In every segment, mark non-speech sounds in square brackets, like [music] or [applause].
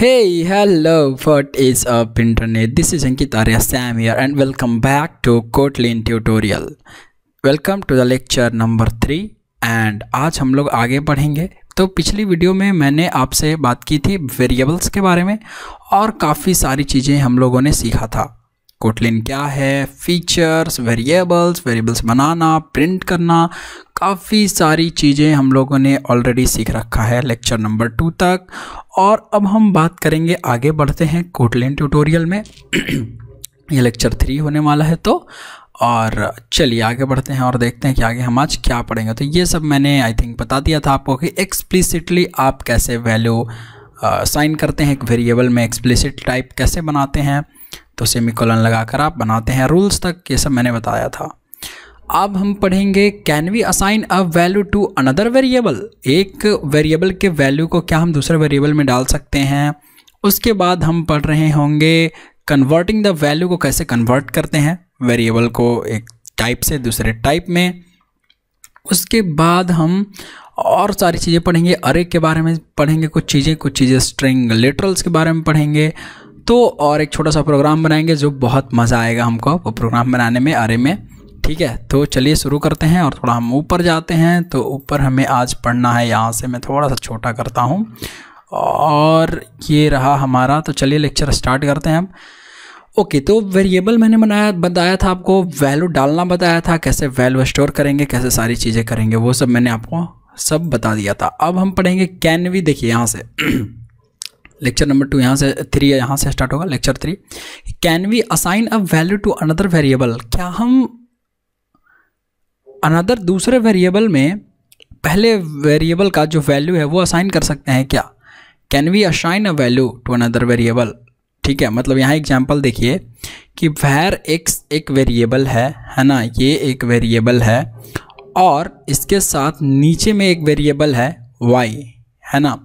Hey, hello, what is up internet? This is Ankit Arya Sam here and welcome back to Kotlin tutorial. Welcome to the lecture number 3 and आज हम लोग आगे पढ़ेंगे तो पिछली video में मैंने आपसे बात की थी वेरिएबल्स के बारे में और काफ़ी सारी चीज़ें हम लोगों ने सीखा था कोटलिन क्या है फीचर्स वेरिएबल्स वेरिएबल्स बनाना प्रिंट करना काफ़ी सारी चीज़ें हम लोगों ने ऑलरेडी सीख रखा है लेक्चर नंबर टू तक और अब हम बात करेंगे आगे बढ़ते हैं कोटलिन ट्यूटोरियल में [clears throat] ये लेक्चर थ्री होने वाला है तो और चलिए आगे बढ़ते हैं और देखते हैं कि आगे हम आज क्या पढ़ेंगे तो ये सब मैंने आई थिंक बता दिया था आपको कि एक्सप्लिसिटली आप कैसे वैल्यू साइन करते हैं एक वेरिएबल में एक्सप्लिसिट टाइप कैसे बनाते हैं तो सेमी कॉलन लगाकर आप बनाते हैं रूल्स तक ये सब मैंने बताया था अब हम पढ़ेंगे can we assign a value to another variable एक वेरिएबल के वैल्यू को क्या हम दूसरे वेरिएबल में डाल सकते हैं उसके बाद हम पढ़ रहे होंगे कन्वर्टिंग द वैल्यू को कैसे कन्वर्ट करते हैं वेरिएबल को एक टाइप से दूसरे टाइप में उसके बाद हम और सारी चीज़ें पढ़ेंगे अरे के बारे में पढ़ेंगे कुछ चीज़ें कुछ चीज़ें स्ट्रिंग लिटरल्स के बारे में पढ़ेंगे तो और एक छोटा सा प्रोग्राम बनाएंगे जो बहुत मज़ा आएगा हमको वो प्रोग्राम बनाने में आरे में ठीक है तो चलिए शुरू करते हैं और थोड़ा हम ऊपर जाते हैं तो ऊपर हमें आज पढ़ना है यहाँ से मैं थोड़ा सा छोटा करता हूँ और ये रहा हमारा तो चलिए लेक्चर स्टार्ट करते हैं हम ओके okay, तो वेरिएबल मैंने बनाया बताया था आपको वैल्यू डालना बताया था कैसे वैल्यू स्टोर करेंगे कैसे सारी चीज़ें करेंगे वो सब मैंने आपको सब बता दिया था अब हम पढ़ेंगे कैन वी देखिए यहाँ से [clears throat] लेक्चर नंबर टू यहाँ से थ्री यहाँ से स्टार्ट होगा lecture three can we assign a value to another variable क्या हम अनदर दूसरे वेरिएबल में पहले वेरिएबल का जो वैल्यू है वो असाइन कर सकते हैं क्या can we assign a value to another variable ठीक है मतलब यहाँ एग्जाम्पल देखिए कि वैर एक्स एक वेरिएबल है है ना ये एक वेरिएबल है और इसके साथ नीचे में एक वेरिएबल है वाई है ना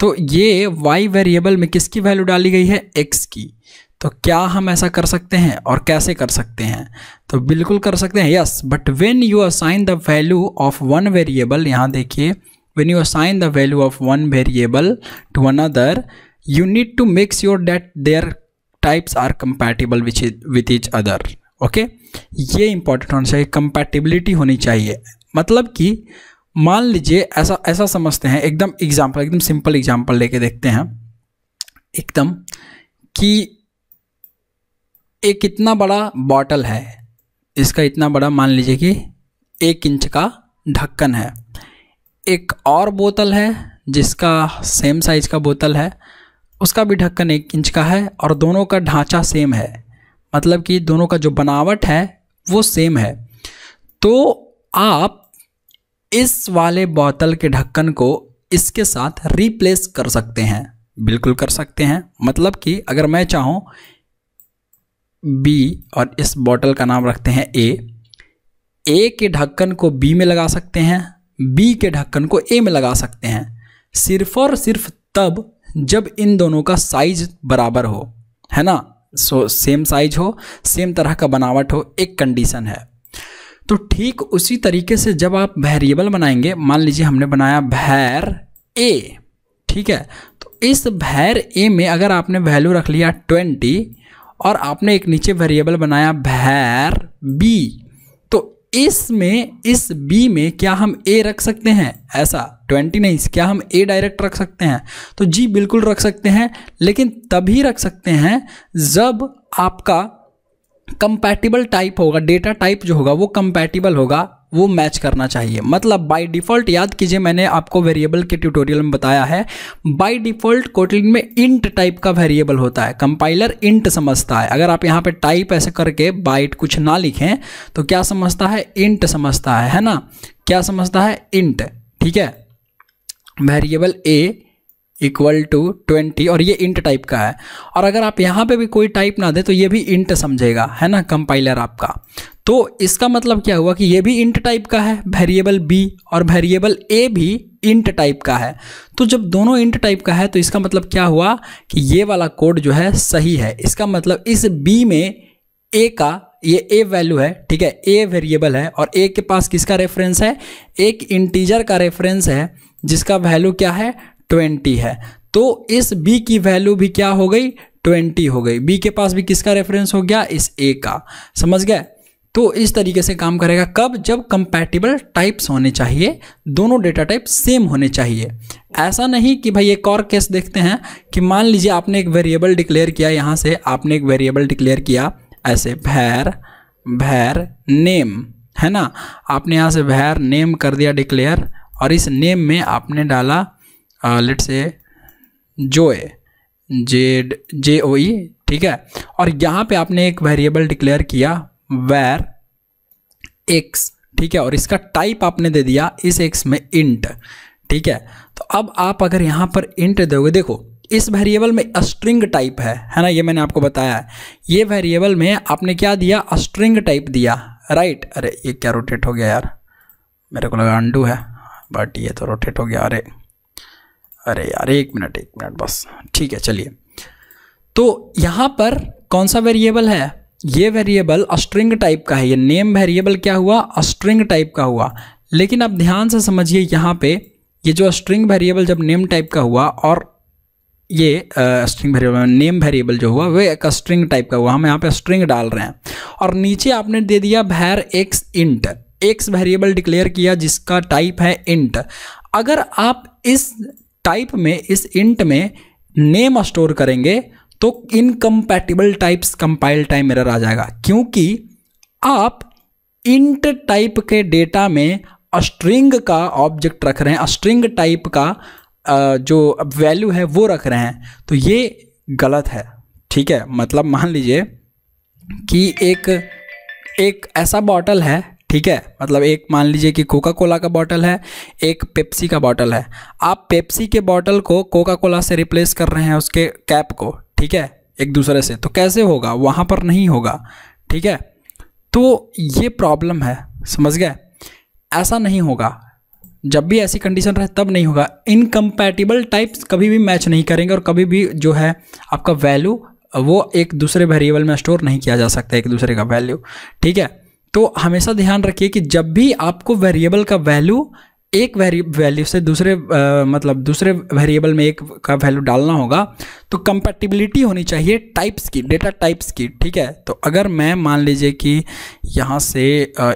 तो ये वाई वेरिएबल में किसकी वैल्यू डाली गई है एक्स की तो क्या हम ऐसा कर सकते हैं और कैसे कर सकते हैं तो बिल्कुल कर सकते हैं yes but when you assign the value of one variable यहाँ देखिए when you assign the value of one variable to another you need to make sure that their types are compatible with each other okay ये important होना चाहिए compatibility होनी चाहिए मतलब कि मान लीजिए ऐसा ऐसा समझते हैं एकदम एग्जाम्पल एकदम सिंपल एग्जाम्पल लेके देखते हैं एकदम कि एक इतना बड़ा बॉटल है इसका इतना बड़ा मान लीजिए कि एक इंच का ढक्कन है एक और बोतल है जिसका सेम साइज का बोतल है उसका भी ढक्कन एक इंच का है और दोनों का ढांचा सेम है मतलब कि दोनों का जो बनावट है वो सेम है तो आप इस वाले बोतल के ढक्कन को इसके साथ रिप्लेस कर सकते हैं बिल्कुल कर सकते हैं मतलब कि अगर मैं चाहूँ बी और इस बोतल का नाम रखते हैं ए ए के ढक्कन को बी में लगा सकते हैं बी के ढक्कन को ए में लगा सकते हैं सिर्फ और सिर्फ तब जब इन दोनों का साइज बराबर हो है ना सो सेम साइज हो सेम तरह का बनावट हो एक कंडीशन है तो ठीक उसी तरीके से जब आप वेरिएबल बनाएंगे मान लीजिए हमने बनाया भैर ए ठीक है तो इस भैर ए में अगर आपने वैल्यू रख लिया ट्वेंटी और आपने एक नीचे वेरिएबल बनाया भैर बी तो इसमें इस बी में क्या हम ए रख सकते हैं ऐसा ट्वेंटी नहीं क्या हम ए डायरेक्ट रख सकते हैं तो जी बिल्कुल रख सकते हैं लेकिन तभी रख सकते हैं जब आपका कंपैटिबल टाइप होगा डेटा टाइप जो होगा वो कंपैटिबल होगा वो मैच करना चाहिए मतलब बाय डिफ़ॉल्ट याद कीजिए मैंने आपको वेरिएबल के ट्यूटोरियल में बताया है बाय डिफ़ॉल्ट कोटलिन में इंट टाइप का वेरिएबल होता है कंपाइलर इंट समझता है अगर आप यहाँ पे टाइप ऐसे करके बाइट कुछ ना लिखें तो क्या समझता है इंट समझता है है ना क्या समझता है इंट ठीक है variable a equal to twenty और ये इंट टाइप का है और अगर आप यहाँ पे भी कोई टाइप ना दे तो ये भी इंट समझेगा है ना कंपाइलर आपका तो इसका मतलब क्या हुआ कि ये भी इंट टाइप का है वेरिएबल बी और वेरिएबल ए भी इंट टाइप का है तो जब दोनों इंट टाइप का है तो इसका मतलब क्या हुआ कि ये वाला कोड जो है सही है इसका मतलब इस बी में ए का ये ए वैल्यू है ठीक है ए वेरिएबल है और ए के पास किसका रेफरेंस है एक इंटीजर का रेफरेंस है जिसका वैल्यू क्या है ट्वेंटी है तो इस बी की वैल्यू भी क्या हो गई ट्वेंटी हो गई बी के पास भी किसका रेफरेंस हो गया इस ए का समझ गए तो इस तरीके से काम करेगा कब जब कंपैटिबल टाइप्स होने चाहिए दोनों डेटा टाइप सेम होने चाहिए ऐसा नहीं कि भाई एक और केस देखते हैं कि मान लीजिए आपने एक वेरिएबल डिक्लेयर किया यहाँ से आपने एक वेरिएबल डिक्लेयर किया ऐसे भैर भैर नेम है ना आपने यहाँ से भैर नेम कर दिया डिक्लेयर और इस नेम में आपने डाला लेट से जोए जेड जे ओ ई ठीक है और यहाँ पे आपने एक वेरिएबल डिक्लेयर किया वेर एक्स ठीक है और इसका टाइप आपने दे दिया इस एक्स में इंट ठीक है तो अब आप अगर यहाँ पर इंट दोगे देखो इस वेरिएबल में स्ट्रिंग टाइप है है ना ये मैंने आपको बताया है ये वेरिएबल में आपने क्या दिया स्ट्रिंग टाइप दिया राइट अरे ये क्या रोटेट हो गया यार मेरे को लगा अंडू है बट ये तो रोटेट हो गया अरे अरे यार एक मिनट एक मिनट बस ठीक है चलिए तो यहाँ पर कौन सा वेरिएबल है ये वेरिएबल अस्ट्रिंग टाइप का है ये नेम वेरिएबल क्या हुआ अस्ट्रिंग टाइप का हुआ लेकिन आप ध्यान से समझिए यहाँ पे ये जो स्ट्रिंग वेरिएबल जब नेम टाइप का हुआ और ये स्ट्रिंग वेरिएबल नेम वेरिएबल जो हुआ वे एक स्ट्रिंग टाइप का हुआ हम यहाँ पे स्ट्रिंग डाल रहे हैं और नीचे आपने दे दिया var x int x variable declare किया जिसका टाइप है इंट अगर आप इस टाइप में इस इंट में नेम स्टोर करेंगे तो incompatible types compile time error आ जाएगा क्योंकि आप इंट टाइप के डेटा में स्ट्रिंग का ऑब्जेक्ट रख रहे हैं स्ट्रिंग टाइप का जो वैल्यू है वो रख रहे हैं तो ये गलत है ठीक है मतलब मान लीजिए कि एक एक ऐसा बॉटल है ठीक है मतलब एक मान लीजिए कि कोका कोला का बॉटल है एक पेप्सी का बॉटल है आप पेप्सी के बॉटल को कोका कोला से रिप्लेस कर रहे हैं उसके कैप को ठीक है एक दूसरे से तो कैसे होगा वहाँ पर नहीं होगा ठीक है तो ये प्रॉब्लम है समझ गए ऐसा नहीं होगा जब भी ऐसी कंडीशन रहे तब नहीं होगा इनकम्पैटिबल टाइप्स कभी भी मैच नहीं करेंगे और कभी भी जो है आपका वैल्यू वो एक दूसरे वेरिएबल में स्टोर नहीं किया जा सकता एक दूसरे का वैल्यू ठीक है तो हमेशा ध्यान रखिए कि जब भी आपको वेरिएबल का वैल्यू एक वैल्यू से दूसरे आ, मतलब दूसरे वेरिएबल में एक का वैल्यू डालना होगा तो कंपेटिबिलिटी होनी चाहिए टाइप्स की डेटा टाइप्स की ठीक है तो अगर मैं मान लीजिए कि यहाँ से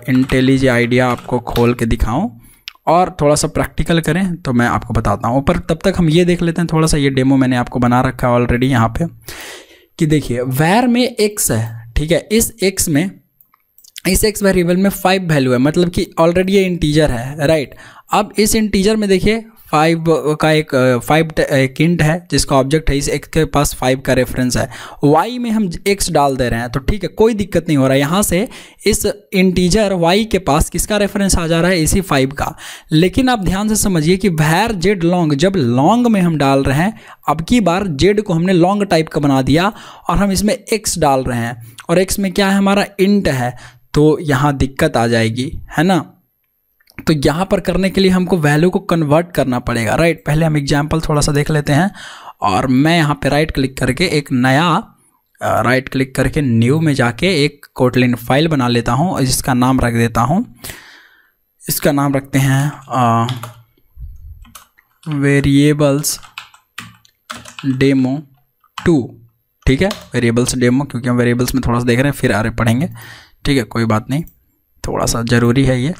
इंटेलिज आइडिया आपको खोल के दिखाऊं और थोड़ा सा प्रैक्टिकल करें तो मैं आपको बताता हूँ ऊपर तब तक हम ये देख लेते हैं थोड़ा सा ये डेमो मैंने आपको बना रखा है ऑलरेडी यहाँ पर कि देखिए वैर में एक्स है ठीक है इस एक्स में इस एक्स वेरिएबल में फाइव वैल्यू है मतलब कि ऑलरेडी ये इंटीजर है राइट अब इस इंटीजर में देखिए फाइव का एक फाइव एक इंट है जिसका ऑब्जेक्ट है इस एक्स के पास फाइव का रेफरेंस है वाई में हम एक्स डाल दे रहे हैं तो ठीक है कोई दिक्कत नहीं हो रहा है यहाँ से इस इंटीजर वाई के पास किसका रेफरेंस आ जा रहा है इसी फाइव का लेकिन आप ध्यान से समझिए कि वैर जेड लॉन्ग जब लॉन्ग में हम डाल रहे हैं अब की बार जेड को हमने लॉन्ग टाइप का बना दिया और हम इसमें एक्स डाल रहे हैं और एक्स में क्या है हमारा इंट है तो यहाँ दिक्कत आ जाएगी है ना तो यहाँ पर करने के लिए हमको वैल्यू को कन्वर्ट करना पड़ेगा राइट पहले हम एग्जाम्पल थोड़ा सा देख लेते हैं और मैं यहाँ पे राइट क्लिक करके एक नया राइट क्लिक करके न्यू में जाके एक कोटलिन फाइल बना लेता हूँ और जिसका नाम रख देता हूँ इसका नाम रखते हैं वेरिएबल्स डेमो टू ठीक है वेरिएबल्स डेमो क्योंकि हम वेरिएबल्स में थोड़ा सा देख रहे हैं फिर रहे पढ़ेंगे ठीक है कोई बात नहीं थोड़ा सा ज़रूरी है ये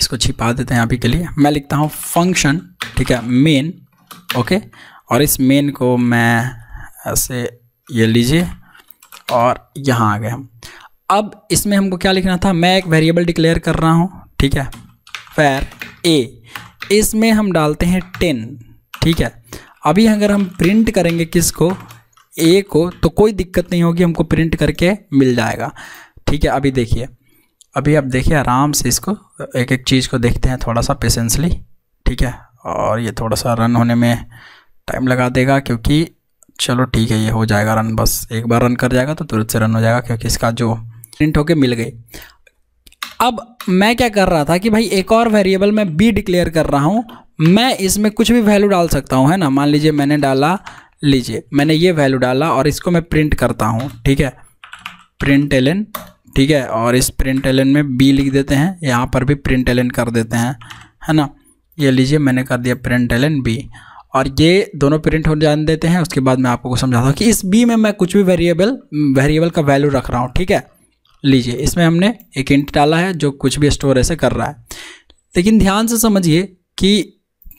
इसको छिपा देते हैं अभी के लिए मैं लिखता हूँ फंक्शन ठीक है मेन ओके और इस मेन को मैं ऐसे ये लीजिए और यहाँ आ गए हम अब इसमें हमको क्या लिखना था मैं एक वेरिएबल डिक्लेयर कर रहा हूँ ठीक है फैर ए इसमें हम डालते हैं टेन ठीक है अभी अगर हम प्रिंट करेंगे किसको ए को तो कोई दिक्कत नहीं होगी हमको प्रिंट करके मिल जाएगा ठीक है अभी देखिए अभी आप देखिए आराम से इसको एक एक चीज़ को देखते हैं थोड़ा सा पेशेंसली ठीक है और ये थोड़ा सा रन होने में टाइम लगा देगा क्योंकि चलो ठीक है ये हो जाएगा रन बस एक बार रन कर जाएगा तो तुरंत से रन हो जाएगा क्योंकि इसका जो प्रिंट होके मिल गई अब मैं क्या कर रहा था कि भाई एक और वेरिएबल मैं बी डिक्लेयर कर रहा हूँ मैं इसमें कुछ भी वैल्यू डाल सकता हूँ है ना मान लीजिए मैंने डाला लीजिए मैंने ये वैल्यू डाला और इसको मैं प्रिंट करता हूँ ठीक है प्रिंट एलन ठीक है और इस प्रिंट एलन में बी लिख देते हैं यहाँ पर भी प्रिंट एलन कर देते हैं है ना ये लीजिए मैंने कर दिया प्रिंट एलन बी और ये दोनों प्रिंट हो जान देते हैं उसके बाद मैं आपको समझाता हूँ कि इस बी में मैं कुछ भी वेरिएबल वेरिएबल का वैल्यू रख रहा हूँ ठीक है लीजिए इसमें हमने एक इंट डाला है जो कुछ भी स्टोर ऐसे कर रहा है लेकिन ध्यान से समझिए कि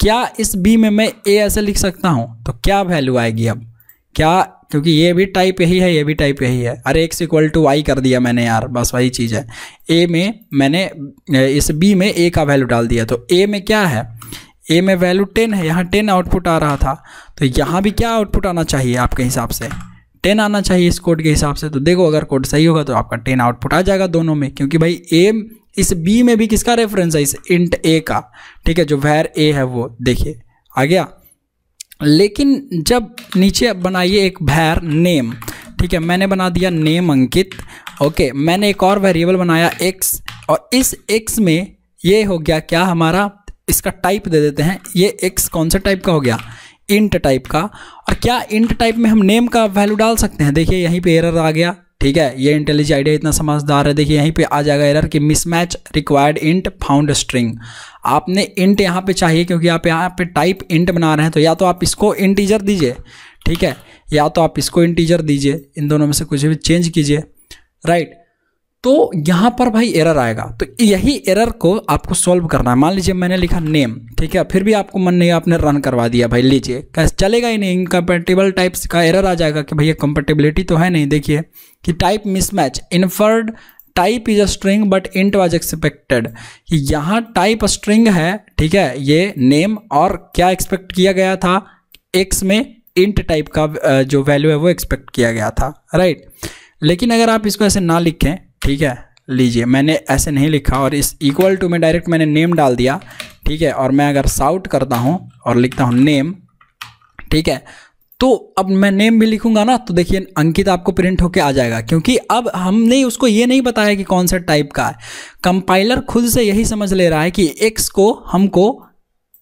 क्या इस बी में मैं ए ऐसे लिख सकता हूँ तो क्या वैल्यू आएगी अब क्या क्योंकि ये भी टाइप यही है ये भी टाइप यही है अरे एक्स इक्वल टू वाई कर दिया मैंने यार बस वही चीज़ है ए में मैंने इस बी में ए का वैल्यू डाल दिया तो ए में क्या है ए में वैल्यू टेन है यहाँ टेन आउटपुट आ रहा था तो यहाँ भी क्या आउटपुट आना चाहिए आपके हिसाब से टेन आना चाहिए इस कोड के हिसाब से तो देखो अगर कोड सही होगा तो आपका टेन आउटपुट आ जाएगा दोनों में क्योंकि भाई ए इस बी में भी किसका रेफरेंस है इस इंट ए का ठीक है जो वैर ए है वो देखिए आ गया लेकिन जब नीचे बनाइए एक भैर नेम ठीक है मैंने बना दिया नेम अंकित ओके मैंने एक और वेरिएबल बनाया एक्स और इस एक्स में ये हो गया क्या हमारा इसका टाइप दे देते हैं ये एक्स कौन सा टाइप का हो गया इंट टाइप का और क्या इंट टाइप में हम नेम का वैल्यू डाल सकते हैं देखिए यहीं पे एरर आ गया ठीक है ये इंटेलिजी आइडिया इतना समझदार है देखिए यहीं पे आ जाएगा एरर कि mismatch required int found string आपने इंट यहाँ पे चाहिए क्योंकि आप यहाँ पे टाइप इंट बना रहे हैं तो या तो आप इसको इंटीजर दीजिए ठीक है या तो आप इसको इंटीजर दीजिए इन दोनों में से कुछ भी चेंज कीजिए राइट तो यहाँ पर भाई एरर आएगा तो यही एरर को आपको सॉल्व करना है मान लीजिए मैंने लिखा नेम ठीक है फिर भी आपको मन नहीं आपने रन करवा दिया भाई लीजिए कैसे चलेगा ही नहीं इनकम्पेटेबल टाइप्स का एरर आ जाएगा कि भैया कंपेटेबिलिटी तो है नहीं देखिए कि type mismatch inferred type is a string but int was expected यहाँ टाइप स्ट्रिंग है ठीक है ये नेम और क्या एक्सपेक्ट किया गया था एक्स में इंट टाइप का जो वैल्यू है वो एक्सपेक्ट किया गया था राइट लेकिन अगर आप इसको ऐसे ना लिखें ठीक है लीजिए मैंने ऐसे नहीं लिखा और इस इक्वल टू में डायरेक्ट मैंने नेम डाल दिया ठीक है और मैं अगर साउट करता हूँ और लिखता हूँ नेम ठीक है तो अब मैं नेम भी लिखूंगा ना तो देखिए अंकित आपको प्रिंट होके आ जाएगा क्योंकि अब हमने उसको ये नहीं बताया कि कौन सा टाइप का है कंपाइलर खुद से यही समझ ले रहा है कि एक्स को हमको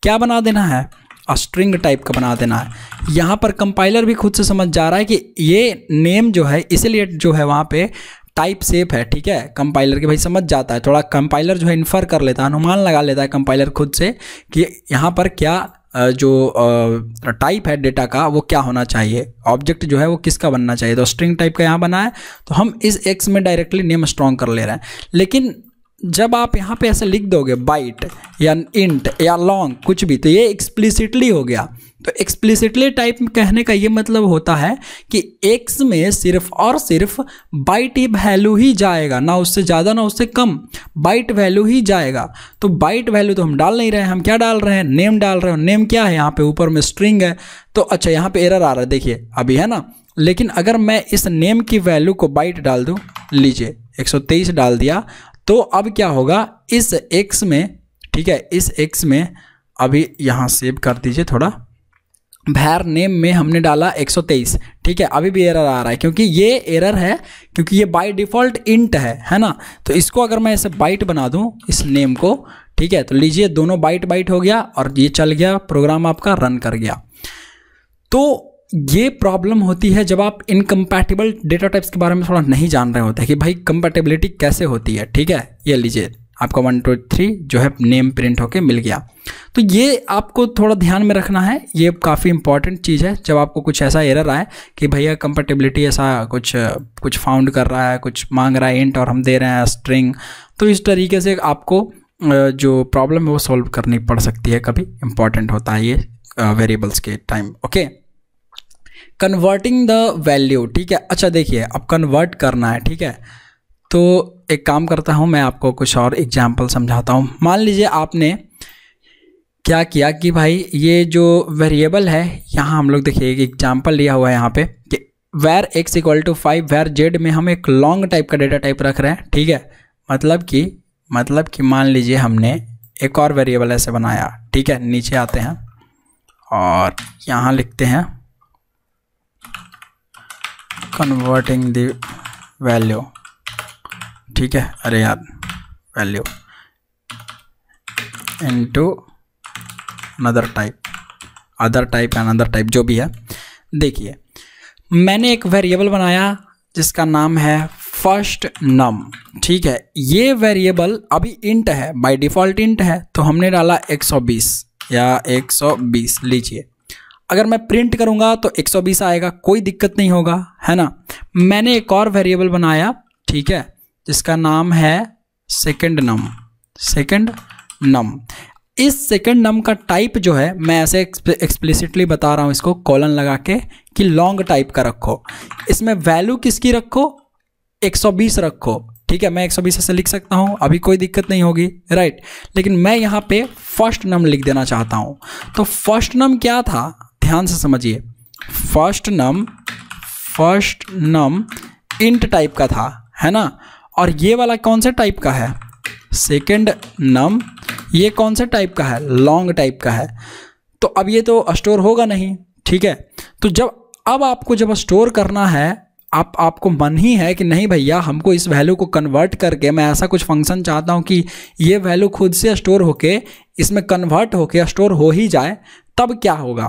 क्या बना देना है स्ट्रिंग टाइप का बना देना है यहाँ पर कंपाइलर भी खुद से समझ जा रहा है कि ये नेम जो है इसलिए जो है वहाँ पे टाइप सेफ है ठीक है कंपाइलर के भाई समझ जाता है थोड़ा कंपाइलर जो है इन्फर कर लेता है अनुमान लगा लेता है कंपाइलर खुद से कि यहाँ पर क्या जो टाइप है डेटा का वो क्या होना चाहिए ऑब्जेक्ट जो है वो किसका बनना चाहिए तो स्ट्रिंग टाइप का यहाँ बना है तो हम इस एक्स में डायरेक्टली नेम स्ट्रॉन्ग कर ले रहे हैं लेकिन जब आप यहाँ पे ऐसे लिख दोगे बाइट या इंट या लॉन्ग कुछ भी तो ये एक्सप्लिसिटली हो गया तो एक्सप्लिसिटली टाइप कहने का ये मतलब होता है कि एक्स में सिर्फ और सिर्फ बाइट वैल्यू ही जाएगा ना उससे ज़्यादा ना उससे कम बाइट वैल्यू ही जाएगा तो बाइट वैल्यू तो हम डाल नहीं रहे हैं हम क्या डाल रहे हैं नेम डाल रहे हैं नेम क्या है यहाँ पे ऊपर में स्ट्रिंग है तो अच्छा यहाँ पे एरर आ रहा है देखिए अभी है ना लेकिन अगर मैं इस नेम की वैल्यू को बाइट डाल दूँ लीजिए एक डाल दिया तो अब क्या होगा इस एक्स में ठीक है इस एक्स में अभी यहाँ सेव कर दीजिए थोड़ा भैर नेम में हमने डाला 123 ठीक है अभी भी एरर आ रहा है क्योंकि ये एरर है क्योंकि ये बाय डिफ़ॉल्ट इंट है है ना तो इसको अगर मैं ऐसे बाइट बना दूं इस नेम को ठीक है तो लीजिए दोनों बाइट बाइट हो गया और ये चल गया प्रोग्राम आपका रन कर गया तो ये प्रॉब्लम होती है जब आप इनकम्पैटिबल डेटा टाइप्स के बारे में थोड़ा नहीं जान रहे होते कि भाई कंपेटेबिलिटी कैसे होती है ठीक है ये लीजिए आपका वन टू थ्री जो है नेम प्रिंट होके मिल गया तो ये आपको थोड़ा ध्यान में रखना है ये काफ़ी इंपॉर्टेंट चीज़ है जब आपको कुछ ऐसा एरर आए कि भैया कंपेटेबिलिटी ऐसा कुछ कुछ फाउंड कर रहा है कुछ मांग रहा है इंट और हम दे रहे हैं स्ट्रिंग तो इस तरीके से आपको जो प्रॉब्लम है वो सॉल्व करनी पड़ सकती है कभी इंपॉर्टेंट होता है ये वेरिएबल्स के time okay converting the value ठीक है अच्छा देखिए अब कन्वर्ट करना है ठीक है तो एक काम करता हूँ मैं आपको कुछ और एग्जाम्पल समझाता हूँ मान लीजिए आपने क्या किया कि भाई ये जो वेरिएबल है यहाँ हम लोग देखिए एक एग्जाम्पल लिया हुआ है यहाँ पे कि var x equal to five var z में हम एक लॉन्ग टाइप का डेटा टाइप रख रहे हैं ठीक है मतलब कि मतलब कि मान लीजिए हमने एक और वेरिएबल ऐसे बनाया ठीक है नीचे आते हैं और यहाँ लिखते हैं कन्वर्टिंग द वैल्यू ठीक है अरे यार value into another type other type and another type जो भी है देखिए मैंने एक वेरिएबल बनाया जिसका नाम है फर्स्ट नम ठीक है ये वेरिएबल अभी इंट है बाय डिफ़ॉल्ट इंट है तो हमने डाला 120 या 120 लीजिए अगर मैं प्रिंट करूँगा तो 120 आएगा कोई दिक्कत नहीं होगा है ना मैंने एक और वेरिएबल बनाया ठीक है जिसका नाम है सेकंड नम सेकंड नम इस सेकंड नम का टाइप जो है मैं ऐसे एक्सप्लिसिटली बता रहा हूँ इसको कॉलन लगा के कि लॉन्ग टाइप का रखो इसमें वैल्यू किसकी रखो 120 रखो ठीक है मैं 120 ऐसे लिख सकता हूँ अभी कोई दिक्कत नहीं होगी राइट लेकिन मैं यहाँ पे फर्स्ट नम लिख देना चाहता हूँ तो फर्स्ट नम क्या था ध्यान से समझिए first num first num int type का था है ना और ये वाला कौन से टाइप का है सेकेंड नम ये कौन से टाइप का है लॉन्ग टाइप का है तो अब ये तो स्टोर होगा नहीं ठीक है तो जब अब आपको जब स्टोर करना है आप आपको मन ही है कि नहीं भैया हमको इस वैल्यू को कन्वर्ट करके मैं ऐसा कुछ फंक्शन चाहता हूँ कि ये वैल्यू खुद से स्टोर होके इसमें कन्वर्ट होके स्टोर हो ही जाए तब क्या होगा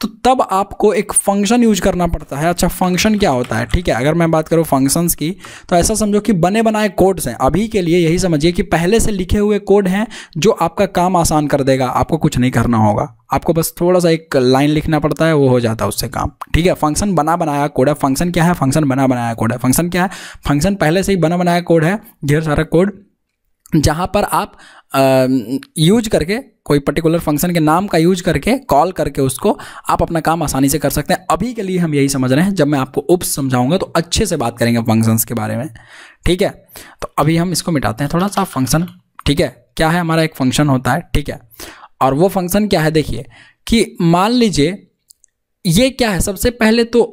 तो तब आपको एक फंक्शन यूज करना पड़ता है अच्छा फंक्शन क्या होता है ठीक है अगर मैं बात करूँ फंक्शंस की तो ऐसा समझो कि बने बनाए कोड्स हैं अभी के लिए यही समझिए कि पहले से लिखे हुए कोड हैं जो आपका काम आसान कर देगा आपको कुछ नहीं करना होगा आपको बस थोड़ा सा एक लाइन लिखना पड़ता है वो हो जाता है उससे काम ठीक है फंक्शन बना बनाया कोड है फंक्शन क्या है फंक्शन बना बनाया कोड है फंक्शन क्या है फंक्शन पहले से ही बना बनाया कोड है ढेर सारा कोड जहाँ पर आप यूज करके कोई पर्टिकुलर फंक्शन के नाम का यूज करके कॉल करके उसको आप अपना काम आसानी से कर सकते हैं अभी के लिए हम यही समझ रहे हैं जब मैं आपको उप समझाऊंगा तो अच्छे से बात करेंगे फंक्शंस के बारे में ठीक है तो अभी हम इसको मिटाते हैं थोड़ा सा फंक्शन ठीक है क्या है हमारा एक फंक्शन होता है ठीक है और वो फंक्शन क्या है देखिए कि मान लीजिए ये क्या है सबसे पहले तो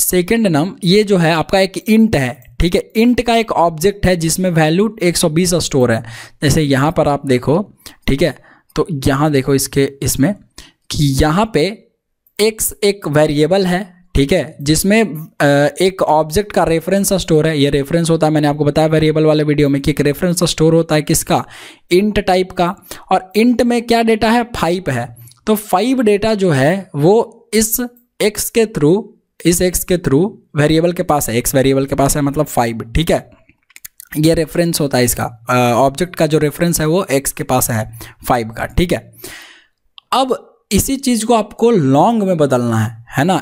सेकेंड नम ये जो है आपका एक इंट है ठीक है इंट का एक ऑब्जेक्ट है जिसमें वैल्यू 120 स्टोर है जैसे यहाँ पर आप देखो ठीक है तो यहाँ देखो इसके इसमें कि यहाँ पे एक्स एक वेरिएबल है ठीक है जिसमें एक ऑब्जेक्ट का रेफरेंस स्टोर है ये रेफरेंस होता है मैंने आपको बताया वेरिएबल वाले वीडियो में कि एक रेफरेंस स्टोर होता है किसका इंट टाइप का और इंट में क्या डेटा है फाइव है तो फाइव डेटा जो है वो इस एक्स के थ्रू इस एक्स के थ्रू वेरिएबल के पास है एक्स वेरिएबल के पास है मतलब फाइव ठीक है ये रेफरेंस होता है इसका ऑब्जेक्ट का जो रेफरेंस है वो एक्स के पास है फाइव का ठीक है अब इसी चीज़ को आपको लॉन्ग में बदलना है है ना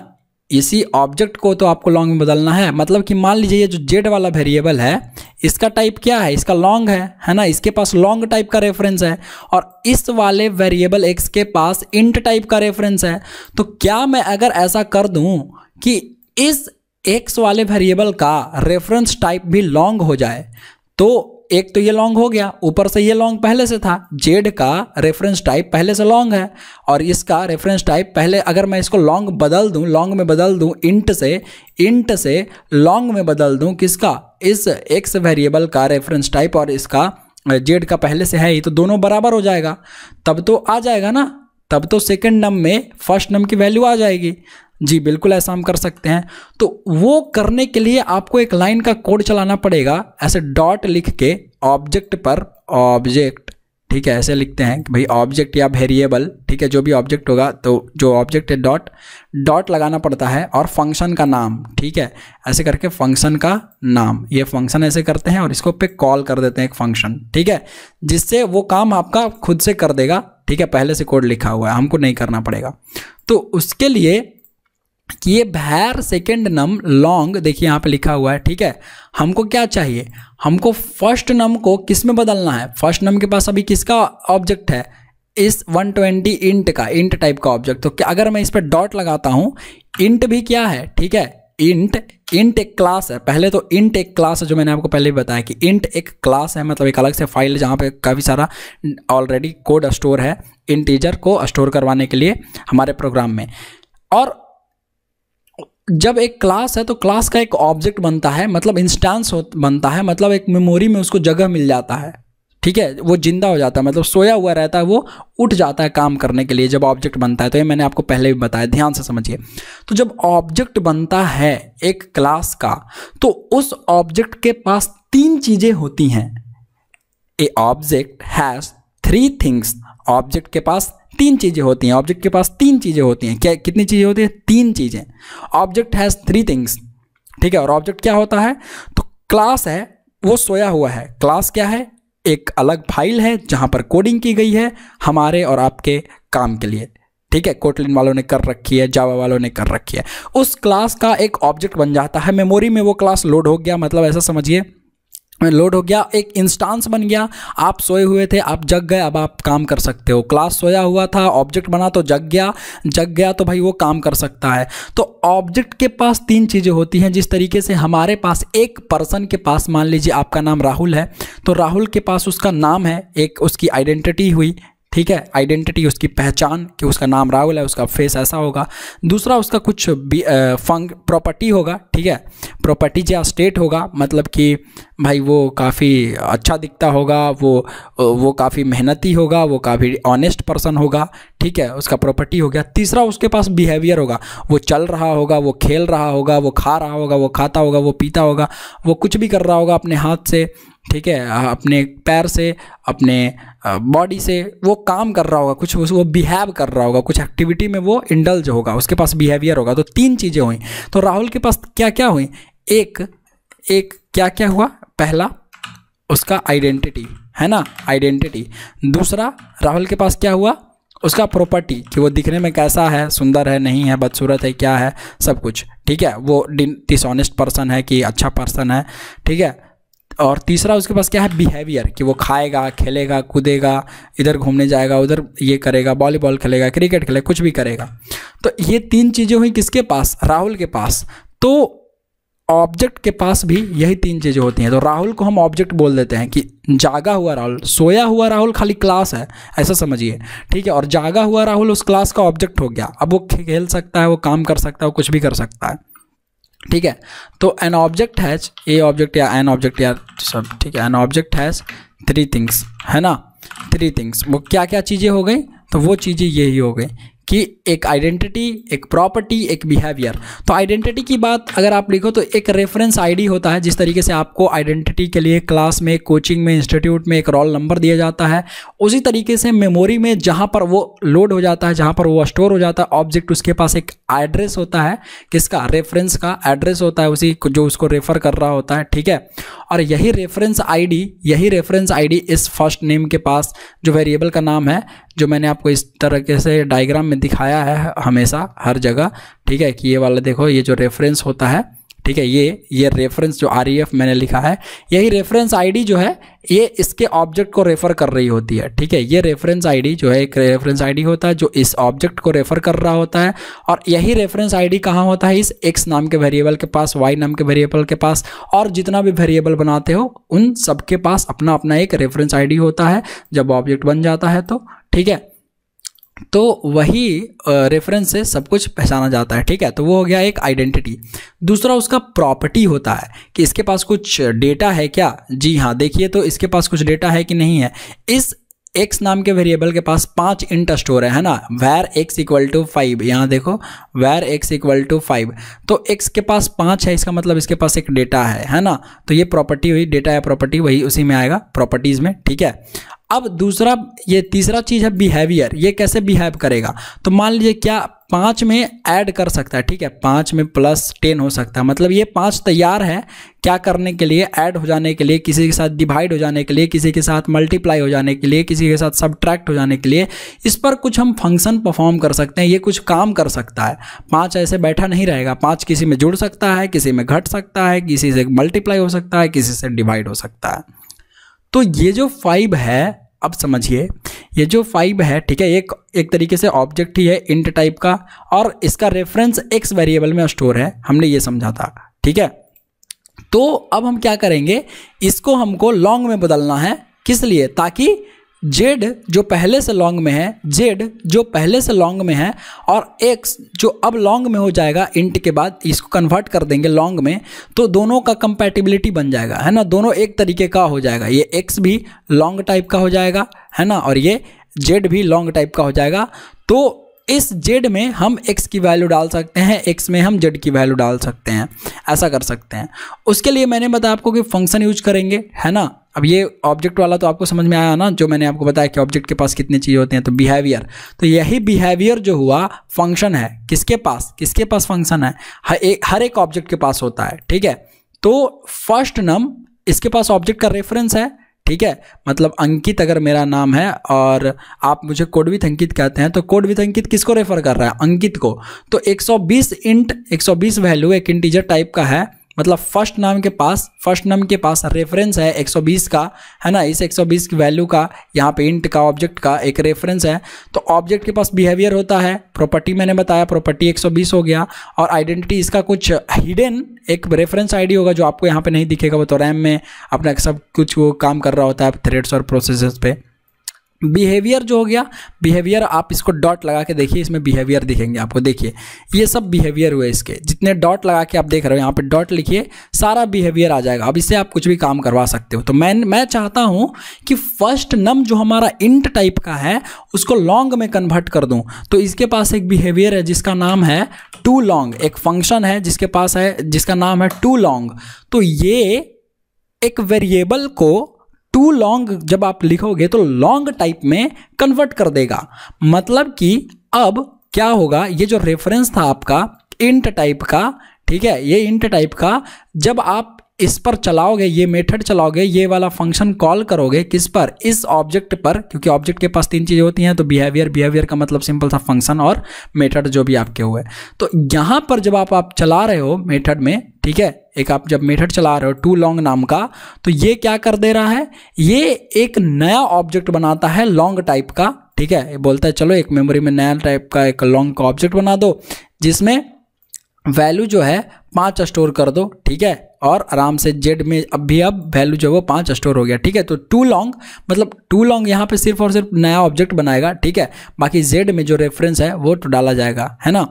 इसी ऑब्जेक्ट को तो आपको लॉन्ग में बदलना है मतलब कि मान लीजिए ये जो जेड वाला वेरिएबल है इसका टाइप क्या है इसका लॉन्ग है है ना इसके पास लॉन्ग टाइप का रेफरेंस है और इस वाले वेरिएबल एक्स के पास इंट टाइप का रेफरेंस है तो क्या मैं अगर ऐसा कर दूं कि इस एक्स वाले वेरिएबल का रेफरेंस टाइप भी लॉन्ग हो जाए तो एक तो ये लॉन्ग हो गया ऊपर से ये लॉन्ग पहले से था जेड का रेफरेंस टाइप पहले से लॉन्ग है और इसका रेफरेंस टाइप पहले अगर मैं इसको लॉन्ग बदल दूं लॉन्ग में बदल दूं इंट से इंट से लॉन्ग में बदल दूं किसका इस एक्स वेरिएबल का रेफरेंस टाइप और इसका जेड का पहले से है ही तो दोनों बराबर हो जाएगा तब तो आ जाएगा ना तब तो सेकेंड नम में फर्स्ट नम की वैल्यू आ जाएगी जी बिल्कुल ऐसा हम कर सकते हैं तो वो करने के लिए आपको एक लाइन का कोड चलाना पड़ेगा ऐसे डॉट लिख के ऑब्जेक्ट पर ऑब्जेक्ट ठीक है ऐसे लिखते हैं कि भाई ऑब्जेक्ट या वेरिएबल ठीक है जो भी ऑब्जेक्ट होगा तो जो ऑब्जेक्ट है डॉट डॉट लगाना पड़ता है और फंक्शन का नाम ठीक है ऐसे करके फंक्शन का नाम ये फंक्शन ऐसे करते हैं और इसको पे कॉल कर देते हैं एक फंक्शन ठीक है जिससे वो काम आपका खुद से कर देगा ठीक है पहले से कोड लिखा हुआ है हमको नहीं करना पड़ेगा तो उसके लिए कि ये भैर सेकेंड नम लॉन्ग देखिए यहाँ पे लिखा हुआ है ठीक है हमको क्या चाहिए हमको फर्स्ट नम को किस में बदलना है फर्स्ट नम के पास अभी किसका ऑब्जेक्ट है इस 120 इंट का इंट टाइप का ऑब्जेक्ट तो क्या अगर मैं इस पर डॉट लगाता हूँ इंट भी क्या है ठीक है इंट इंट एक क्लास है पहले तो इंट एक क्लास है जो मैंने आपको पहले भी बताया कि इंट एक क्लास है मतलब एक अलग से फाइल जहाँ पे काफ़ी सारा ऑलरेडी कोड स्टोर है इंटीजर को स्टोर करवाने के लिए हमारे प्रोग्राम में और जब एक क्लास है तो क्लास का एक ऑब्जेक्ट बनता है मतलब इंस्टांस बनता है मतलब एक मेमोरी में उसको जगह मिल जाता है ठीक है वो जिंदा हो जाता है मतलब सोया हुआ रहता है वो उठ जाता है काम करने के लिए जब ऑब्जेक्ट बनता है तो ये मैंने आपको पहले भी बताया ध्यान से समझिए तो जब ऑब्जेक्ट बनता है एक क्लास का तो उस ऑब्जेक्ट के पास तीन चीज़ें होती हैं a object has three things object के पास तीन चीज़ें होती हैं ऑब्जेक्ट के पास तीन चीज़ें होती हैं क्या कितनी चीज़ें होती हैं तीन चीज़ें ऑब्जेक्ट हैज़ थ्री थिंग्स ठीक है और ऑब्जेक्ट क्या होता है तो क्लास है वो सोया हुआ है क्लास क्या है एक अलग फाइल है जहाँ पर कोडिंग की गई है हमारे और आपके काम के लिए ठीक है कोटलिन वालों ने कर रखी है जावा वालों ने कर रखी है उस क्लास का एक ऑब्जेक्ट बन जाता है मेमोरी में वो क्लास लोड हो गया मतलब ऐसा समझिए लोड हो गया एक इंस्टांस बन गया आप सोए हुए थे आप जग गए अब आप काम कर सकते हो क्लास सोया हुआ था ऑब्जेक्ट बना तो जग गया जग गया तो भाई वो काम कर सकता है तो ऑब्जेक्ट के पास तीन चीज़ें होती हैं जिस तरीके से हमारे पास एक पर्सन के पास मान लीजिए आपका नाम राहुल है तो राहुल के पास उसका नाम है एक उसकी आइडेंटिटी हुई ठीक है आइडेंटिटी उसकी पहचान कि उसका नाम राहुल है उसका फेस ऐसा होगा दूसरा उसका कुछ फंग प्रॉपर्टी होगा ठीक है प्रॉपर्टी या स्टेट होगा मतलब कि भाई वो काफ़ी अच्छा दिखता होगा वो वो काफ़ी मेहनती होगा वो काफ़ी ऑनेस्ट पर्सन होगा ठीक है उसका प्रॉपर्टी हो गया तीसरा उसके पास बिहेवियर होगा वो चल रहा होगा वो खेल रहा होगा वो खा रहा होगा वो खाता होगा वो पीता होगा वो कुछ भी कर रहा होगा अपने हाथ से ठीक है अपने पैर से अपने बॉडी से वो काम कर रहा होगा कुछ उस वो बिहेव कर रहा होगा कुछ एक्टिविटी में वो इंडल्ज होगा उसके पास बिहेवियर होगा तो तीन चीज़ें हुई तो राहुल के पास क्या क्या हुई एक एक क्या क्या हुआ पहला उसका आइडेंटिटी है ना आइडेंटिटी दूसरा राहुल के पास क्या हुआ उसका प्रॉपर्टी कि वो दिखने में कैसा है सुंदर है नहीं है बदसूरत है क्या है सब कुछ ठीक है वो डिसऑनेस्ट पर्सन है कि अच्छा पर्सन है ठीक है और तीसरा उसके पास क्या है बिहेवियर कि वो खाएगा खेलेगा कूदेगा इधर घूमने जाएगा उधर ये करेगा वॉलीबॉल खेलेगा क्रिकेट खेलेगा कुछ भी करेगा तो ये तीन चीज़ें हुई किसके पास राहुल के पास तो ऑब्जेक्ट के पास भी यही तीन चीज़ें होती हैं तो राहुल को हम ऑब्जेक्ट बोल देते हैं कि जागा हुआ राहुल सोया हुआ राहुल खाली क्लास है ऐसा समझिए ठीक है और जागा हुआ राहुल उस क्लास का ऑब्जेक्ट हो गया अब वो खेल सकता है वो काम कर सकता है वो कुछ भी कर सकता है ठीक है तो an object has a object या एन ऑब्जेक्ट या सब ठीक है an object has three things है ना थ्री थिंग्स वो क्या क्या चीज़ें हो गई तो वो चीज़ें यही हो गई कि एक आइडेंटिटी एक प्रॉपर्टी एक बिहेवियर तो आइडेंटिटी की बात अगर आप लिखो तो एक रेफरेंस आईडी होता है जिस तरीके से आपको आइडेंटिटी के लिए क्लास में कोचिंग में इंस्टीट्यूट में एक रोल नंबर दिया जाता है उसी तरीके से मेमोरी में जहाँ पर वो लोड हो जाता है जहाँ पर वो स्टोर हो जाता है ऑब्जेक्ट उसके पास एक एड्रेस होता है किसका रेफरेंस का एड्रेस होता है उसी जो उसको रेफर कर रहा होता है ठीक है और यही रेफरेंस आई यही रेफरेंस आई इस फर्स्ट नेम के पास जो वेरिएबल का नाम है जो मैंने आपको इस तरह से डायग्राम में दिखाया है हमेशा हर जगह ठीक है कि ये वाला देखो ये जो रेफरेंस होता है ठीक है ये ये रेफरेंस जो आर e मैंने लिखा है यही रेफरेंस आईडी जो है ये इसके ऑब्जेक्ट को रेफर कर रही होती है ठीक है ये रेफरेंस आईडी जो है एक रेफरेंस आईडी होता है जो इस ऑब्जेक्ट को रेफर कर रहा होता है और यही रेफरेंस आईडी कहाँ होता है इस एक्स नाम के वेरिएबल के पास वाई नाम के वेरिएबल के पास और जितना भी वेरिएबल बनाते हो उन सबके पास अपना अपना एक रेफरेंस आई होता है जब ऑब्जेक्ट बन जाता है तो ठीक है तो वही रेफरेंस से सब कुछ पहचाना जाता है ठीक है तो वो हो गया एक आइडेंटिटी दूसरा उसका प्रॉपर्टी होता है कि इसके पास कुछ डेटा है क्या जी हाँ देखिए तो इसके पास कुछ डेटा है कि नहीं है इस एक्स नाम के वेरिएबल के पास पांच हो स्टोर है ना वैर एक्स इक्वल टू फाइव यहाँ देखो var x equal to five तो एक्स के पास पांच है इसका मतलब इसके पास एक डेटा है है ना तो ये प्रॉपर्टी हुई डेटा या प्रॉपर्टी वही उसी में आएगा प्रॉपर्टीज़ में ठीक है अब दूसरा ये तीसरा चीज़ है बिहेवियर ये कैसे बिहेव करेगा तो मान लीजिए क्या पाँच में ऐड कर सकता है ठीक है पाँच में प्लस टेन हो सकता है मतलब ये पाँच तैयार है क्या करने के लिए ऐड हो जाने के लिए किसी के साथ डिवाइड हो जाने के लिए किसी के साथ मल्टीप्लाई हो जाने के लिए किसी के साथ सब्ट्रैक्ट हो जाने के लिए इस पर कुछ हम फंक्शन परफॉर्म कर सकते हैं ये कुछ काम कर सकता है पाँच ऐसे बैठा नहीं रहेगा पाँच किसी में जुड़ सकता है किसी में घट सकता है किसी से मल्टीप्लाई हो सकता है किसी से डिवाइड हो सकता है तो ये जो फाइव है अब समझिए ये जो फाइव है ठीक है एक एक तरीके से ऑब्जेक्ट ही है इंट टाइप का और इसका रेफरेंस एक्स वेरिएबल में स्टोर है हमने ये समझा था ठीक है तो अब हम क्या करेंगे इसको हमको लॉन्ग में बदलना है किस लिए ताकि जेड जो पहले से लॉन्ग में है जेड जो पहले से लॉन्ग में है और एक्स जो अब लॉन्ग में हो जाएगा इंट के बाद इसको कन्वर्ट कर देंगे लॉन्ग में तो दोनों का कंपेटिबिलिटी बन जाएगा है ना दोनों एक तरीके का हो जाएगा ये एक्स भी लॉन्ग टाइप का हो जाएगा है ना और ये जेड भी लॉन्ग टाइप का हो जाएगा तो इस जेड में हम एक्स की वैल्यू डाल सकते हैं एक्स में हम जेड की वैल्यू डाल सकते हैं ऐसा कर सकते हैं उसके लिए मैंने बताया आपको कि फंक्शन यूज करेंगे है ना अब ये ऑब्जेक्ट वाला तो आपको समझ में आया ना जो मैंने आपको बताया कि ऑब्जेक्ट के पास कितनी चीज़ होती हैं तो बिहेवियर तो यही बिहेवियर जो हुआ फंक्शन है किसके पास किसके पास फंक्शन है हर एक हर एक ऑब्जेक्ट के पास होता है ठीक है तो फर्स्ट नम इसके पास ऑब्जेक्ट का रेफरेंस है ठीक है मतलब अंकित अगर मेरा नाम है और आप मुझे कोडवित अंकित कहते हैं तो कोडविथ अंकित किसको रेफर कर रहा है अंकित को तो 120 इंट 120 वैल्यू एक इंटीजर टाइप का है मतलब फर्स्ट नाम के पास फर्स्ट नाम के पास रेफरेंस है 120 का है ना इस 120 की वैल्यू का यहाँ पे इंट का ऑब्जेक्ट का एक रेफरेंस है तो ऑब्जेक्ट के पास बिहेवियर होता है प्रॉपर्टी मैंने बताया प्रॉपर्टी 120 हो गया और आइडेंटिटी इसका कुछ हिडन एक रेफरेंस आईडी होगा जो आपको यहाँ पे नहीं दिखेगा वो तो रैम में अपना सब कुछ वो काम कर रहा होता है थ्रेड्स और प्रोसेस पे बिहेवियर जो हो गया बिहेवियर आप इसको डॉट लगा के देखिए इसमें बिहेवियर दिखेंगे आपको देखिए ये सब बिहेवियर हुए इसके जितने डॉट लगा के आप देख रहे हो यहाँ पे डॉट लिखिए सारा बिहेवियर आ जाएगा अब इससे आप कुछ भी काम करवा सकते हो तो मैं मैं चाहता हूँ कि फर्स्ट नम जो हमारा इंट टाइप का है उसको लॉन्ग में कन्वर्ट कर दूँ तो इसके पास एक बिहेवियर है जिसका नाम है टू लॉन्ग एक फंक्शन है जिसके पास है जिसका नाम है टू लॉन्ग तो ये एक वेरिएबल को टू लॉन्ग जब आप लिखोगे तो लॉन्ग टाइप में कन्वर्ट कर देगा मतलब कि अब क्या होगा ये जो रेफरेंस था आपका इंट टाइप का ठीक है ये इंट टाइप का जब आप इस पर चलाओगे ये मेथड चलाओगे ये वाला फंक्शन कॉल करोगे किस पर इस ऑब्जेक्ट पर क्योंकि ऑब्जेक्ट के पास तीन चीज़ें होती हैं तो बिहेवियर बिहेवियर का मतलब सिंपल सा फंक्शन और मेथड जो भी आपके हुए तो यहाँ पर जब आप आप चला रहे हो मेथड में ठीक है एक आप जब मेथड चला रहे हो टू लॉन्ग नाम का तो ये क्या कर दे रहा है ये एक नया ऑब्जेक्ट बनाता है लॉन्ग टाइप का ठीक है ये बोलता है चलो एक मेमोरी में नया टाइप का एक लॉन्ग का ऑब्जेक्ट बना दो जिसमें वैल्यू जो है पाँच स्टोर कर दो ठीक है और आराम से जेड में अब भी अब वैल्यू जो है वो पाँच स्टोर हो गया ठीक है तो टू लॉन्ग मतलब टू लॉन्ग यहाँ पे सिर्फ और सिर्फ नया ऑब्जेक्ट बनाएगा ठीक है बाकी जेड में जो रेफरेंस है वो तो डाला जाएगा है ना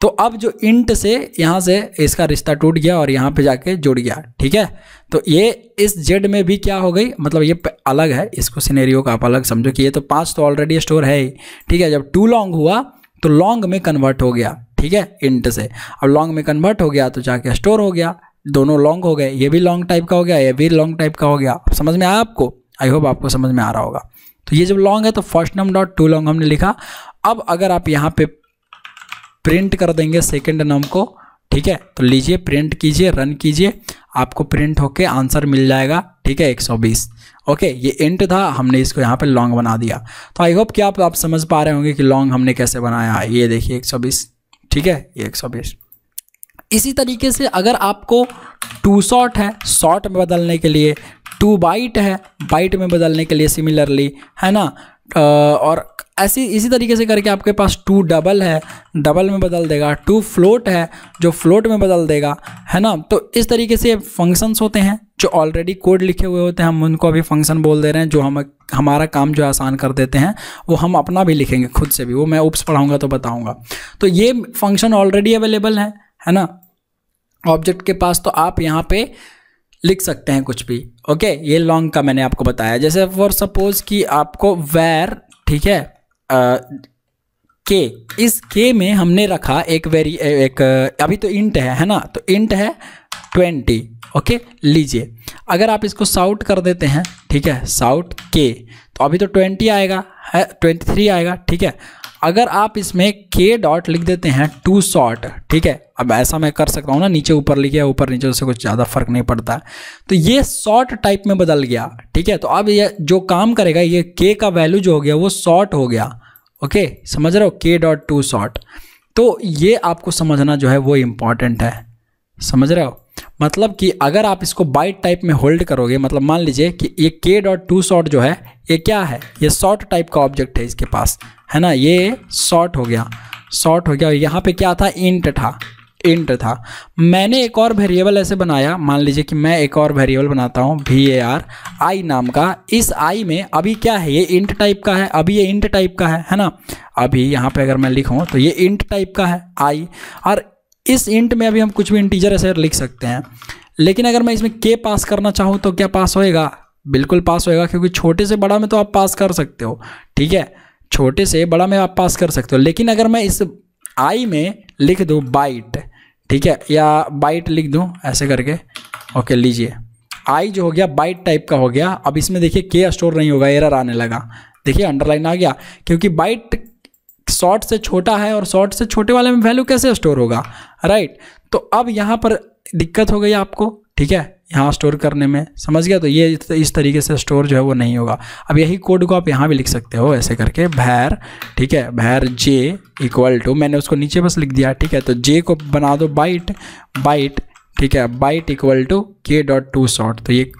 तो अब जो इंट से यहाँ से इसका रिश्ता टूट गया और यहाँ पे जाके जुड़ गया ठीक है तो ये इस जेड में भी क्या हो गई मतलब ये अलग है इसको सीनेरियो का आप अलग समझो कि ये तो पाँच तो ऑलरेडी स्टोर है ही ठीक है जब टू लॉन्ग हुआ तो लॉन्ग में कन्वर्ट हो गया ठीक है इंट से अब लॉन्ग में कन्वर्ट हो गया तो जाके स्टोर हो गया दोनों लॉन्ग हो गए ये भी लॉन्ग टाइप का हो गया ये भी लॉन्ग टाइप का हो गया समझ में आया आपको आई होप आपको समझ में आ रहा होगा तो ये जब लॉन्ग है तो first num dot to long हमने लिखा अब अगर आप यहाँ पे प्रिंट कर देंगे सेकेंड नम को ठीक है तो लीजिए प्रिंट कीजिए रन कीजिए आपको प्रिंट होके आंसर मिल जाएगा ठीक है 120 ओके ये इंट था हमने इसको यहाँ पे लॉन्ग बना दिया तो आई होप कि आप आप समझ पा रहे होंगे कि लॉन्ग हमने कैसे बनाया ये देखिए 120 ठीक है ये एक सौ बीस इसी तरीके से अगर आपको टू शॉर्ट है शॉर्ट में बदलने के लिए टू बाइट है बाइट में बदलने के लिए सिमिलरली है ना और ऐसी इसी तरीके से करके आपके पास टू डबल है डबल में बदल देगा टू फ्लोट है जो फ्लोट में बदल देगा है ना तो इस तरीके से फंक्शंस होते हैं जो ऑलरेडी कोड लिखे हुए होते हैं हम उनको अभी फंक्शन बोल दे रहे हैं जो हम हमारा काम जो आसान कर देते हैं वो हम अपना भी लिखेंगे खुद से भी वो मैं उप्स पढ़ाऊँगा तो बताऊँगा तो ये फंक्शन ऑलरेडी अवेलेबल है है ना ऑब्जेक्ट के पास तो आप यहाँ पर लिख सकते हैं कुछ भी ओके ये लॉन्ग का मैंने आपको बताया जैसे फॉर सपोज कि आपको वेर ठीक है के इस के में हमने रखा एक वेरी एक अभी तो इंट है है ना तो इंट है ट्वेंटी ओके लीजिए अगर आप इसको साउट कर देते हैं ठीक है साउट के तो अभी तो ट्वेंटी आएगा है ट्वेंटी थ्री आएगा ठीक है अगर आप इसमें के डॉट लिख देते हैं टू शॉर्ट ठीक है अब ऐसा मैं कर सकता हूँ ना नीचे ऊपर लिखे ऊपर नीचे उससे कुछ ज़्यादा फर्क नहीं पड़ता तो ये शॉर्ट टाइप में बदल गया ठीक है तो अब ये जो काम करेगा ये के का वैल्यू जो हो गया वो शॉर्ट हो गया ओके समझ रहे हो के डॉट टू शॉर्ट तो ये आपको समझना जो है वो इम्पॉर्टेंट है समझ रहे हो मतलब कि अगर आप इसको बाइट टाइप में होल्ड करोगे मतलब मान लीजिए कि ये के डॉट टू शॉर्ट जो है ये क्या है ये शॉर्ट टाइप का ऑब्जेक्ट है इसके पास है ना ये शॉर्ट हो गया शॉर्ट हो गया यहाँ पे क्या था इंट था इंट था मैंने एक और वेरिएबल ऐसे बनाया मान लीजिए कि मैं एक और वेरिएबल बनाता हूँ वी ए आर आई नाम का इस आई में अभी क्या है ये इंट टाइप का है अभी ये इंट टाइप का है है ना अभी यहाँ पे अगर मैं लिखूँ तो ये इंट टाइप का है आई और इस इंट में अभी हम कुछ भी इंटीजर ऐसे लिख सकते हैं लेकिन अगर मैं इसमें के पास करना चाहूँ तो क्या पास होएगा बिल्कुल पास होएगा क्योंकि छोटे से बड़ा में तो आप पास कर सकते हो ठीक है छोटे से बड़ा में आप पास कर सकते हो लेकिन अगर मैं इस आई में लिख दूँ बाइट ठीक है या बाइट लिख दूँ ऐसे करके ओके लीजिए आई जो हो गया बाइट टाइप का हो गया अब इसमें देखिए के स्टोर नहीं होगा एरर आने लगा देखिए अंडरलाइन आ गया क्योंकि बाइट शॉर्ट से छोटा है और शॉर्ट से छोटे वाले में वैल्यू कैसे स्टोर होगा राइट तो अब यहाँ पर दिक्कत हो गई आपको ठीक है यहाँ स्टोर करने में समझ गया तो ये इस तरीके से स्टोर जो है वो नहीं होगा अब यही कोड को आप यहाँ भी लिख सकते हो ऐसे करके भैर ठीक है भैर जे इक्वल टू मैंने उसको नीचे बस लिख दिया ठीक है तो जे को बना दो बाइट बाइट ठीक है byte equal to k dot to short तो ये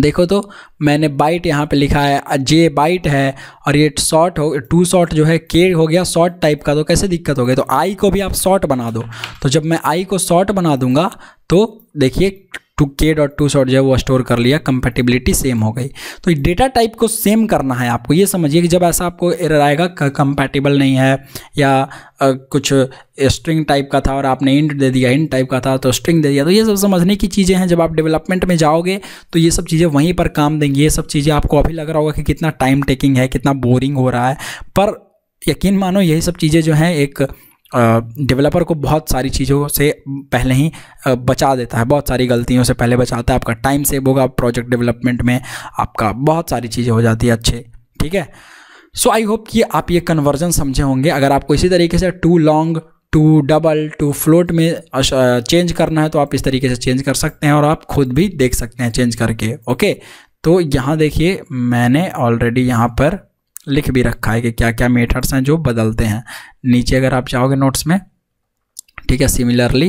देखो तो मैंने बाइट यहाँ पे लिखा है जे बाइट है और ये शॉर्ट हो टू शॉर्ट जो है के हो गया शॉर्ट टाइप का तो कैसे दिक्कत हो गई तो आई को भी आप शॉर्ट बना दो तो जब मैं आई को शॉर्ट बना दूंगा तो देखिए to k dot to shot जो है वो स्टोर कर लिया कंपेटिबिलिटी सेम हो गई तो डेटा टाइप को सेम करना है आपको ये समझिए कि जब ऐसा आपको एरर आएगा कंपेटिबल नहीं है या आ, कुछ स्ट्रिंग टाइप का था और आपने इंट दे दिया इंट टाइप का था तो स्ट्रिंग दे दिया तो ये सब समझने की चीज़ें हैं जब आप डेवलपमेंट में जाओगे तो ये सब चीज़ें वहीं पर काम देंगी ये सब चीज़ें आपको अभी लग रहा होगा कि कितना टाइम टेकिंग है कितना बोरिंग हो रहा है पर यकीन मानो यही सब चीज़ें जो हैं एक डेवलपर को बहुत सारी चीज़ों से पहले ही बचा देता है बहुत सारी गलतियों से पहले बचाता है आपका टाइम सेव होगा प्रोजेक्ट डेवलपमेंट में आपका बहुत सारी चीज़ें हो जाती है अच्छे ठीक है सो आई होप कि आप ये कन्वर्जन समझे होंगे अगर आपको इसी तरीके से to long to double to float में चेंज करना है तो आप इस तरीके से चेंज कर सकते हैं और आप खुद भी देख सकते हैं चेंज करके ओके तो यहाँ देखिए मैंने ऑलरेडी यहाँ पर लिख भी रखा है कि क्या क्या मेथड्स हैं जो बदलते हैं नीचे अगर आप जाओगे नोट्स में ठीक है सिमिलरली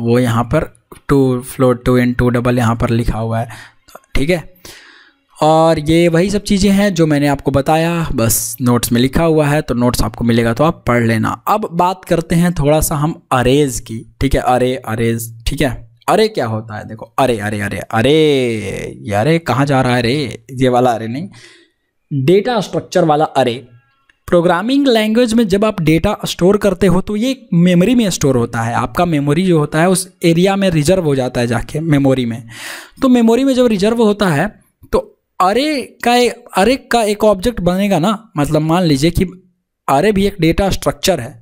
वो यहाँ पर to float to and to double यहाँ पर लिखा हुआ है ठीक है और ये वही सब चीज़ें हैं जो मैंने आपको बताया बस नोट्स में लिखा हुआ है तो नोट्स आपको मिलेगा तो आप पढ़ लेना अब बात करते हैं थोड़ा सा हम अरेज की ठीक है अरे अरेज ठीक है अरे क्या होता है देखो अरे अरे अरे अरे ये अरे कहाँ जा रहा है अरे ये वाला अरे नहीं डेटा स्ट्रक्चर वाला अरे प्रोग्रामिंग लैंग्वेज में जब आप डेटा स्टोर करते हो तो ये मेमोरी में स्टोर होता है आपका मेमोरी जो होता है उस एरिया में रिजर्व हो जाता है जाके मेमोरी में तो मेमोरी में जब रिजर्व होता है तो अरे का एक अरे का एक ऑब्जेक्ट बनेगा ना मतलब मान लीजिए कि अरे भी एक डेटा स्ट्रक्चर है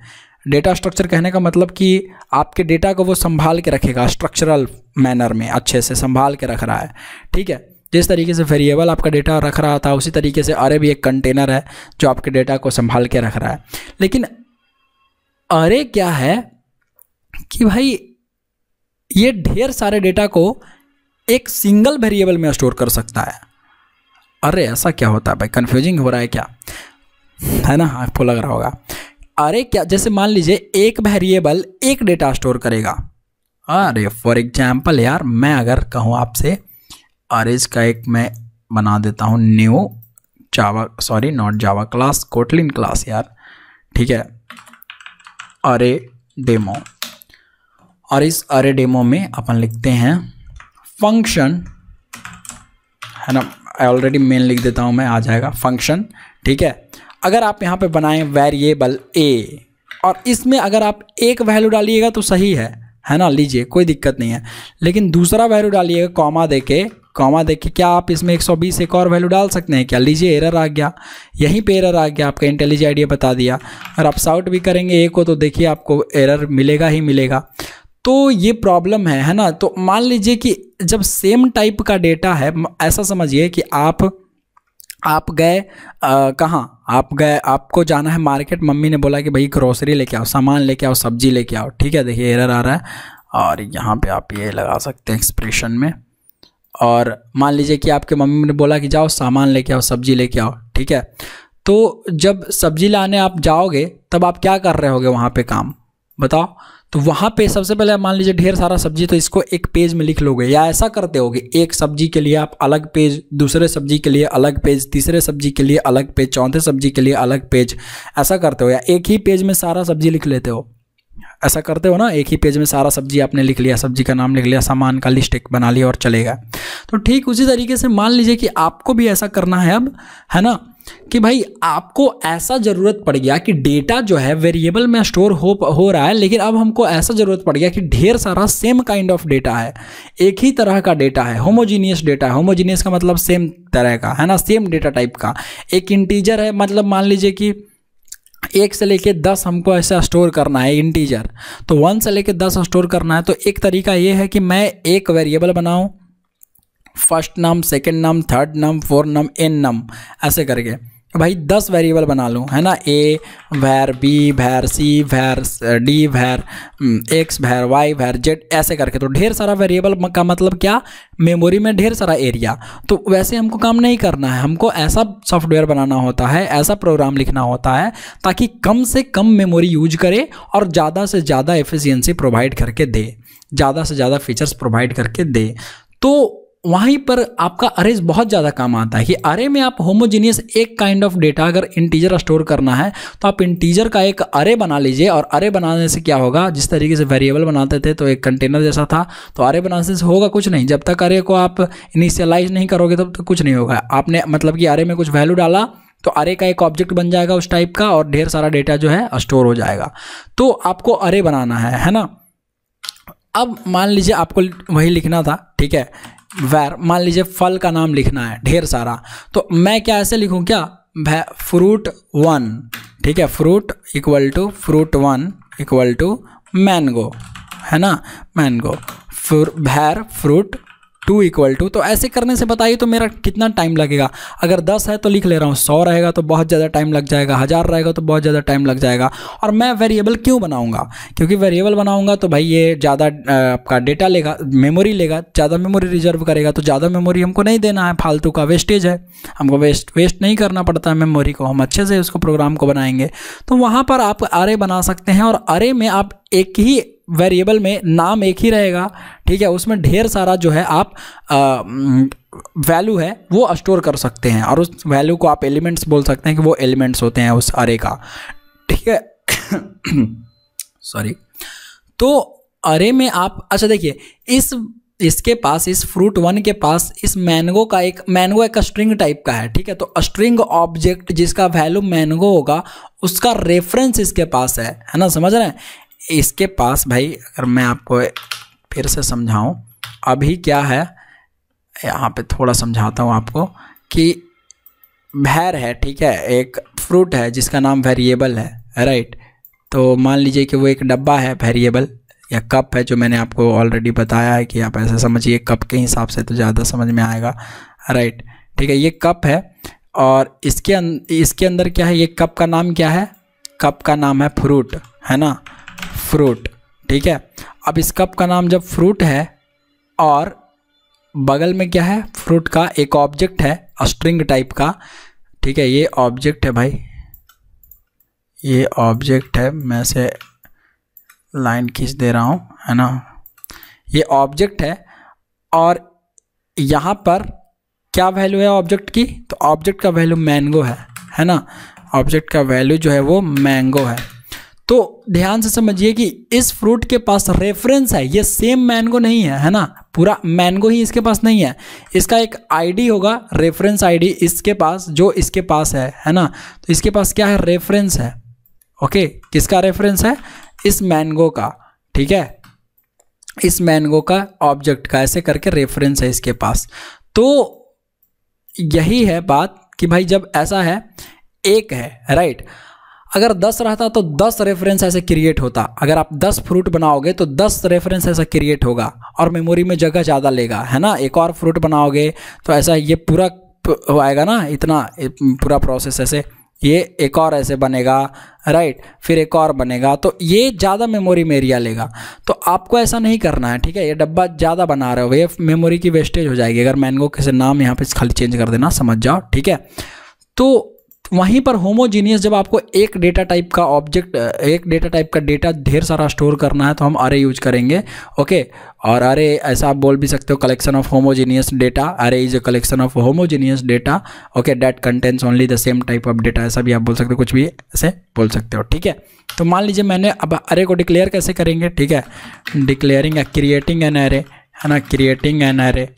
डेटा स्ट्रक्चर कहने का मतलब कि आपके डेटा को वो संभाल के रखेगा स्ट्रक्चरल मैनर में अच्छे से संभाल के रख रहा है ठीक है जिस तरीके से वेरिएबल आपका डेटा रख रहा था उसी तरीके से अरे भी एक कंटेनर है जो आपके डेटा को संभाल के रख रहा है लेकिन अरे क्या है कि भाई ये ढेर सारे डेटा को एक सिंगल वेरिएबल में स्टोर कर सकता है अरे ऐसा क्या होता है भाई कन्फ्यूजिंग हो रहा है क्या है ना आपको लग रहा होगा अरे क्या जैसे मान लीजिए एक वेरिएबल एक डेटा स्टोर करेगा अरे फॉर एग्जाम्पल यार मैं अगर कहूँ आपसे आर का एक मैं बना देता हूँ new Java sorry not Java class Kotlin class यार ठीक है अरे डेमो और इस अरे डेमो में अपन लिखते हैं फंक्शन है ना ऑलरेडी मेन लिख देता हूँ मैं आ जाएगा फंक्शन ठीक है अगर आप यहाँ पे बनाएं वेरिएबल ए और इसमें अगर आप एक वैल्यू डालिएगा तो सही है है ना लीजिए कोई दिक्कत नहीं है लेकिन दूसरा वैल्यू डालिएगा कॉमा दे के कॉमा देखिए क्या आप इसमें 120 एक और वैल्यू डाल सकते हैं क्या लीजिए एरर आ गया यहीं पे एरर आ गया आपका इंटेलिजी आइडिया बता दिया और आप साउट भी करेंगे ए को तो देखिए आपको एरर मिलेगा ही मिलेगा तो ये प्रॉब्लम है है ना तो मान लीजिए कि जब सेम टाइप का डेटा है ऐसा समझिए कि आप आप गए कहाँ आप गए आपको जाना है मार्केट मम्मी ने बोला कि भाई ग्रोसरी लेके आओ सामान लेके आओ सब्जी लेके आओ ठीक है देखिए एरर आ रहा है और यहाँ पे आप ये लगा सकते हैं एक्सप्रेशन में और मान लीजिए कि आपके मम्मी ने बोला कि जाओ सामान लेके आओ सब्जी लेके आओ ठीक है तो जब सब्जी लाने आप जाओगे तब आप क्या कर रहे होगे वहाँ पे काम बताओ तो वहाँ पे सबसे पहले मान लीजिए ढेर सारा सब्जी तो इसको एक पेज में लिख लोगे या ऐसा करते होगे एक सब्जी के लिए आप अलग पेज दूसरे सब्जी के लिए अलग पेज तीसरे सब्जी के लिए अलग पेज चौथे सब्जी के लिए अलग पेज ऐसा करते हो या एक ही पेज में सारा सब्जी लिख लेते हो ऐसा करते हो ना एक ही पेज में सारा सब्जी आपने लिख लिया सब्जी का नाम लिख लिया सामान का लिस्ट एक बना लिया और चलेगा तो ठीक उसी तरीके से मान लीजिए कि आपको भी ऐसा करना है अब है ना कि भाई आपको ऐसा ज़रूरत पड़ गया कि डेटा जो है वेरिएबल में स्टोर हो हो रहा है लेकिन अब हमको ऐसा ज़रूरत पड़ गया कि ढेर सारा सेम काइंड ऑफ डेटा है एक ही तरह का डेटा है होमोजीनियस डेटा है होमोजीनियस का मतलब सेम तरह का है ना सेम डेटा टाइप का एक इंटीजर है मतलब मान लीजिए कि एक से लेके दस हमको ऐसा स्टोर करना है इंटीजर तो वन से लेके दस स्टोर करना है तो एक तरीका ये है कि मैं एक वेरिएबल बनाऊँ first num second num third num fourth num n num ऐसे करके भाई दस वेरिएबल बना लूँ है ना ए वैर बी वैर सी वैर डी वैर एक्स वैर वाई वैर जेड ऐसे करके तो ढेर सारा वेरिएबल का मतलब क्या मेमोरी में ढेर सारा एरिया तो वैसे हमको काम नहीं करना है हमको ऐसा सॉफ्टवेयर बनाना होता है ऐसा प्रोग्राम लिखना होता है ताकि कम से कम मेमोरी यूज करे और ज़्यादा से ज़्यादा एफिशियंसी प्रोवाइड करके दे ज़्यादा से ज़्यादा फीचर्स प्रोवाइड करके दे तो वहीं पर आपका अरेज बहुत ज़्यादा काम आता है कि अरे में आप होमोजीनियस एक काइंड ऑफ डेटा अगर इंटीजर स्टोर करना है तो आप इंटीजर का एक अरे बना लीजिए और अरे बनाने से क्या होगा जिस तरीके से वेरिएबल बनाते थे तो एक कंटेनर जैसा था तो अरे बनाने से होगा कुछ नहीं जब तक अरे को आप इनिशियलाइज नहीं करोगे तब तक कुछ नहीं होगा आपने मतलब कि अरे में कुछ वैल्यू डाला तो अरे का एक ऑब्जेक्ट बन जाएगा उस टाइप का और ढेर सारा डेटा जो है स्टोर हो जाएगा तो आपको अरे बनाना है है ना अब मान लीजिए आपको वही लिखना था ठीक है वैर मान लीजिए फल का नाम लिखना है ढेर सारा तो मैं क्या ऐसे लिखूँ क्या फ्रूट वन ठीक है fruit equal to fruit one equal to mango है ना मैंगो फिर भैर फ्रूट टू इक्वल टू तो ऐसे करने से बताइए तो मेरा कितना टाइम लगेगा अगर दस है तो लिख ले रहा हूँ सौ रहेगा तो बहुत ज़्यादा टाइम लग जाएगा हज़ार रहेगा तो बहुत ज़्यादा टाइम लग जाएगा और मैं वेरिएबल क्यों बनाऊँगा क्योंकि वेरिएबल बनाऊँगा तो भाई ये ज़्यादा आपका डेटा लेगा मेमोरी लेगा ज़्यादा मेमोरी रिजर्व करेगा तो ज़्यादा मेमोरी हमको नहीं देना है फालतू का वेस्टेज है हमको वेस्ट वेस्ट नहीं करना पड़ता है मेमोरी को हम अच्छे से उसको प्रोग्राम को बनाएंगे तो वहाँ पर आप अरे बना सकते हैं और अरे में आप एक ही वेरिएबल में नाम एक ही रहेगा ठीक है उसमें ढेर सारा जो है आप वैल्यू है वो स्टोर कर सकते हैं और उस वैल्यू को आप एलिमेंट्स बोल सकते हैं कि वो एलिमेंट्स होते हैं उस अरे का ठीक है सॉरी [coughs] तो अरे में आप अच्छा देखिए इस इसके पास इस फ्रूट वन के पास इस मैंगो का एक मैंगो एक स्ट्रिंग टाइप का है ठीक है तो स्ट्रिंग ऑब्जेक्ट जिसका वैल्यू मैंगो होगा उसका रेफरेंस इसके पास है है ना समझ रहे हैं इसके पास भाई अगर मैं आपको फिर से समझाऊं अभी क्या है यहाँ पे थोड़ा समझाता हूँ आपको कि भैर है ठीक है एक फ्रूट है जिसका नाम वेरिएबल है राइट तो मान लीजिए कि वो एक डब्बा है वेरिएबल या कप है जो मैंने आपको ऑलरेडी बताया है कि आप ऐसा समझिए कप के हिसाब से तो ज़्यादा समझ में आएगा राइट ठीक है ये कप है और इसके अं, इसके अंदर क्या है ये कप का नाम क्या है कप का नाम है फ्रूट है ना फ्रूट ठीक है अब इस कप का नाम जब फ्रूट है और बगल में क्या है फ्रूट का एक ऑब्जेक्ट है स्ट्रिंग टाइप का ठीक है ये ऑब्जेक्ट है भाई ये ऑब्जेक्ट है मैं से लाइन खींच दे रहा हूँ है ना ये ऑब्जेक्ट है और यहाँ पर क्या वैल्यू है ऑब्जेक्ट की तो ऑब्जेक्ट का वैल्यू मैंगो है है ना ऑब्जेक्ट का वैल्यू जो है वो मैंगो है तो ध्यान से समझिए कि इस फ्रूट के पास रेफरेंस है ये सेम मैंगो नहीं है है ना पूरा मैंगो ही इसके पास नहीं है इसका एक आईडी होगा रेफरेंस आईडी इसके पास जो इसके पास है है ना तो इसके पास क्या है रेफरेंस है ओके किसका रेफरेंस है इस मैंगो का ठीक है इस मैंगो का ऑब्जेक्ट का ऐसे करके रेफरेंस है इसके पास तो यही है बात कि भाई जब ऐसा है एक है राइट right? अगर दस रहता तो दस रेफरेंस ऐसे क्रिएट होता अगर आप दस फ्रूट बनाओगे तो दस रेफरेंस ऐसा क्रिएट होगा और मेमोरी में जगह ज़्यादा लेगा है ना एक और फ्रूट बनाओगे तो ऐसा ये पूरा आएगा ना इतना पूरा प्रोसेस ऐसे ये एक और ऐसे बनेगा राइट फिर एक और बनेगा तो ये ज़्यादा मेमोरी में एरिया लेगा तो आपको ऐसा नहीं करना है ठीक है ये डब्बा ज़्यादा बना रहे हो ये मेमोरी की वेस्टेज हो जाएगी अगर मैंगो किसी नाम यहाँ पे खाली चेंज कर देना समझ जाओ ठीक है तो वहीं पर होमोजीनियस जब आपको एक डेटा टाइप का ऑब्जेक्ट एक डेटा टाइप का डेटा ढेर सारा स्टोर करना है तो हम अरे यूज करेंगे ओके और अरे ऐसा आप बोल भी सकते हो collection of homogeneous data array is a collection of homogeneous data okay that contents only the same type of data ऐसा भी आप बोल सकते हो कुछ भी ऐसे बोल सकते हो ठीक है तो मान लीजिए मैंने अब अरे को डिक्लेयर कैसे करेंगे ठीक है डिक्लेयरिंग या क्रिएटिंग एन अरे है ना क्रिएटिंग एन अरे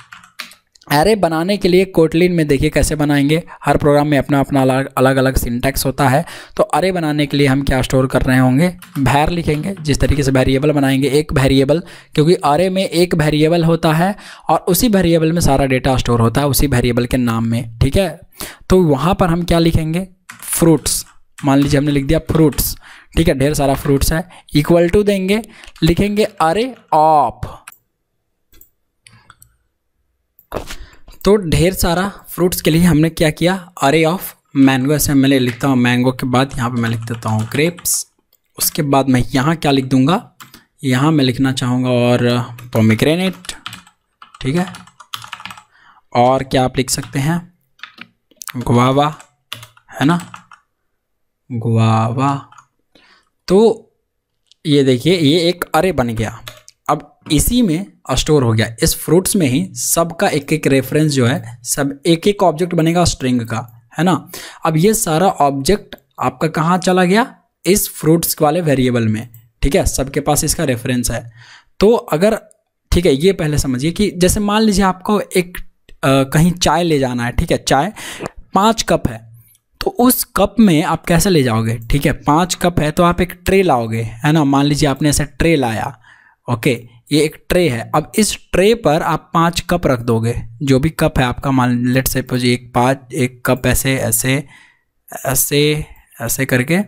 एरे बनाने के लिए कोटलिन में देखिए कैसे बनाएंगे हर प्रोग्राम में अपना अपना अलग अलग अलग सिंटैक्स होता है तो अरे बनाने के लिए हम क्या स्टोर कर रहे होंगे भैर लिखेंगे जिस तरीके से वेरिएबल बनाएंगे एक वेरिएबल क्योंकि अरे में एक वेरिएबल होता है और उसी वेरिएबल में सारा डेटा स्टोर होता है उसी वेरिएबल के नाम में ठीक है तो वहाँ पर हम क्या लिखेंगे फ्रूट्स मान लीजिए हमने लिख दिया फ्रूट्स ठीक है ढेर सारा फ्रूट्स है इक्वल टू देंगे लिखेंगे अरे ऑफ तो ढेर सारा फ्रूट्स के लिए हमने क्या किया अरे ऑफ मैंगो ऐसे मैं लिखता हूँ मैंगो के बाद यहाँ पे मैं लिख देता हूँ ग्रेप्स उसके बाद मैं यहाँ क्या लिख दूँगा यहाँ मैं लिखना चाहूँगा और पोमिग्रेनेट ठीक है और क्या आप लिख सकते हैं गुआवा है ना गुआवा तो ये देखिए ये एक अरे बन गया अब इसी में स्टोर हो गया इस फ्रूट्स में ही सबका एक एक रेफरेंस जो है सब एक एक ऑब्जेक्ट बनेगा स्ट्रिंग का है ना अब ये सारा ऑब्जेक्ट आपका कहाँ चला गया इस फ्रूट्स वाले वेरिएबल में ठीक है सबके पास इसका रेफरेंस है तो अगर ठीक है ये पहले समझिए कि जैसे मान लीजिए आपको एक आ, कहीं चाय ले जाना है ठीक है चाय पाँच कप है तो उस कप में आप कैसे ले जाओगे ठीक है पाँच कप है तो आप एक ट्रे लाओगे है ना मान लीजिए आपने ऐसा ट्रे लाया ओके ये एक ट्रे है अब इस ट्रे पर आप पांच कप रख दोगे जो भी कप है आपका मान लेट से मुझे एक पाँच एक कप ऐसे ऐसे ऐसे ऐसे करके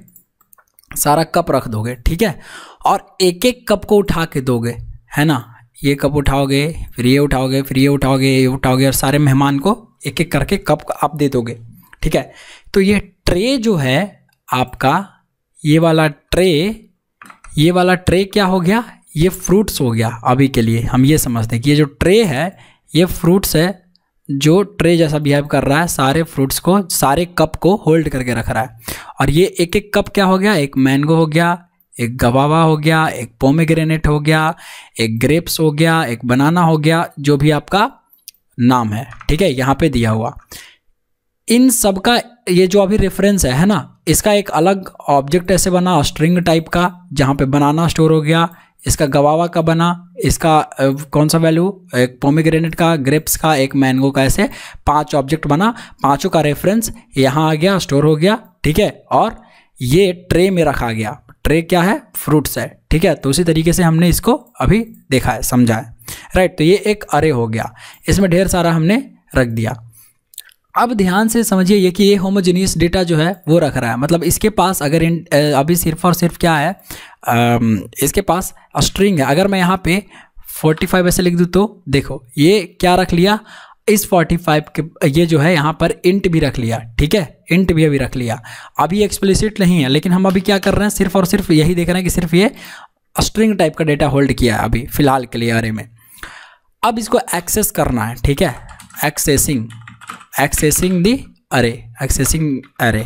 सारा कप रख दोगे ठीक है और एक एक कप को उठा के दोगे है ना ये कप उठाओगे फिर ये उठाओगे फिर ये उठाओगे ये उठाओगे और सारे मेहमान को एक एक करके कप आप दे दोगे ठीक है तो ये ट्रे जो है आपका ये वाला ट्रे ये वाला ट्रे क्या हो गया ये फ्रूट्स हो गया अभी के लिए हम ये समझते हैं कि ये जो ट्रे है ये फ्रूट्स है जो ट्रे जैसा बिहेव कर रहा है सारे फ्रूट्स को सारे कप को होल्ड करके रख रहा है और ये एक एक कप क्या हो गया एक मैंगो हो गया एक गवावा हो गया एक पोमेग्रेनेट हो गया एक ग्रेप्स हो गया एक बनाना हो गया जो भी आपका नाम है ठीक है यहाँ पे दिया हुआ इन सब का ये जो अभी रेफरेंस है है ना इसका एक अलग ऑब्जेक्ट ऐसे बना स्ट्रिंग टाइप का जहाँ पे बनाना स्टोर हो गया इसका गवावा का बना इसका कौन सा वैल्यू एक पोमीग्रेनेट का ग्रेप्स का एक मैंगो का ऐसे पांच ऑब्जेक्ट बना पांचों का रेफरेंस यहाँ आ गया स्टोर हो गया ठीक है और ये ट्रे में रखा गया ट्रे क्या है फ्रूट्स है ठीक है तो उसी तरीके से हमने इसको अभी देखा है समझा है राइट तो ये एक अरे हो गया इसमें ढेर सारा हमने रख दिया अब ध्यान से समझिए ये कि ये होमोजेनियस डेटा जो है वो रख रहा है मतलब इसके पास अगर इन, अभी सिर्फ और सिर्फ क्या है इसके पास स्ट्रिंग है अगर मैं यहाँ पे 45 ऐसे लिख दूँ तो देखो ये क्या रख लिया इस 45 के ये जो है यहाँ पर इंट भी रख लिया ठीक है इंट भी अभी रख लिया अभी एक्सप्लिसिट नहीं है लेकिन हम अभी क्या कर रहे हैं सिर्फ और सिर्फ यही देख रहे हैं कि सिर्फ ये स्ट्रिंग टाइप का डेटा होल्ड किया है अभी फिलहाल के लिए अरे में अब इसको एक्सेस करना है ठीक है एक्सेसिंग एक्सेसिंग दी अरे एक्सेसिंग अरे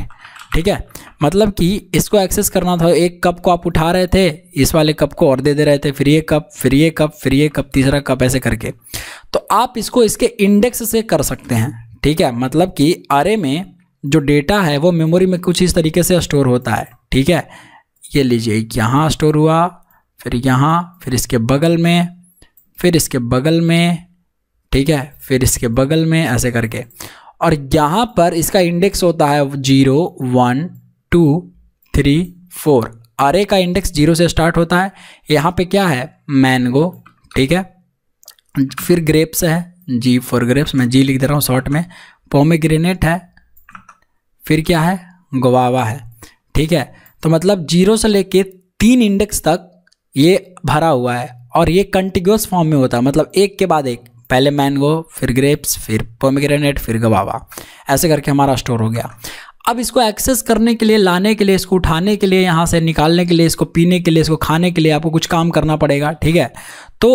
ठीक है मतलब कि इसको एक्सेस करना था एक कप को आप उठा रहे थे इस वाले कप को और दे दे रहे थे फिर ये कप फिर ये कप फिर ये कप तीसरा कप ऐसे करके तो आप इसको इसके इंडेक्स से कर सकते हैं ठीक है मतलब कि अरे में जो डेटा है वो मेमोरी में कुछ इस तरीके से स्टोर होता है ठीक है ये लीजिए यहाँ स्टोर हुआ फिर यहाँ फिर इसके बगल में फिर इसके बगल में ठीक है फिर इसके बगल में ऐसे करके और यहाँ पर इसका इंडेक्स होता है zero one two three four array का इंडेक्स जीरो से स्टार्ट होता है यहाँ पे क्या है मैंगो ठीक है फिर ग्रेप्स है जी फॉर ग्रेप्स मैं जी लिख दे रहा हूँ शॉर्ट में पोमेग्रेनेट है फिर क्या है गोवावा है ठीक है तो मतलब जीरो से लेके तीन इंडेक्स तक ये भरा हुआ है और ये कंटिग्यूस फॉर्म में होता है मतलब एक के बाद एक पहले मैंगो फिर ग्रेप्स फिर पोमिग्रेनेट फिर गवावा ऐसे करके हमारा स्टोर हो गया अब इसको एक्सेस करने के लिए लाने के लिए इसको उठाने के लिए यहाँ से निकालने के लिए इसको पीने के लिए इसको खाने के लिए आपको कुछ काम करना पड़ेगा ठीक है तो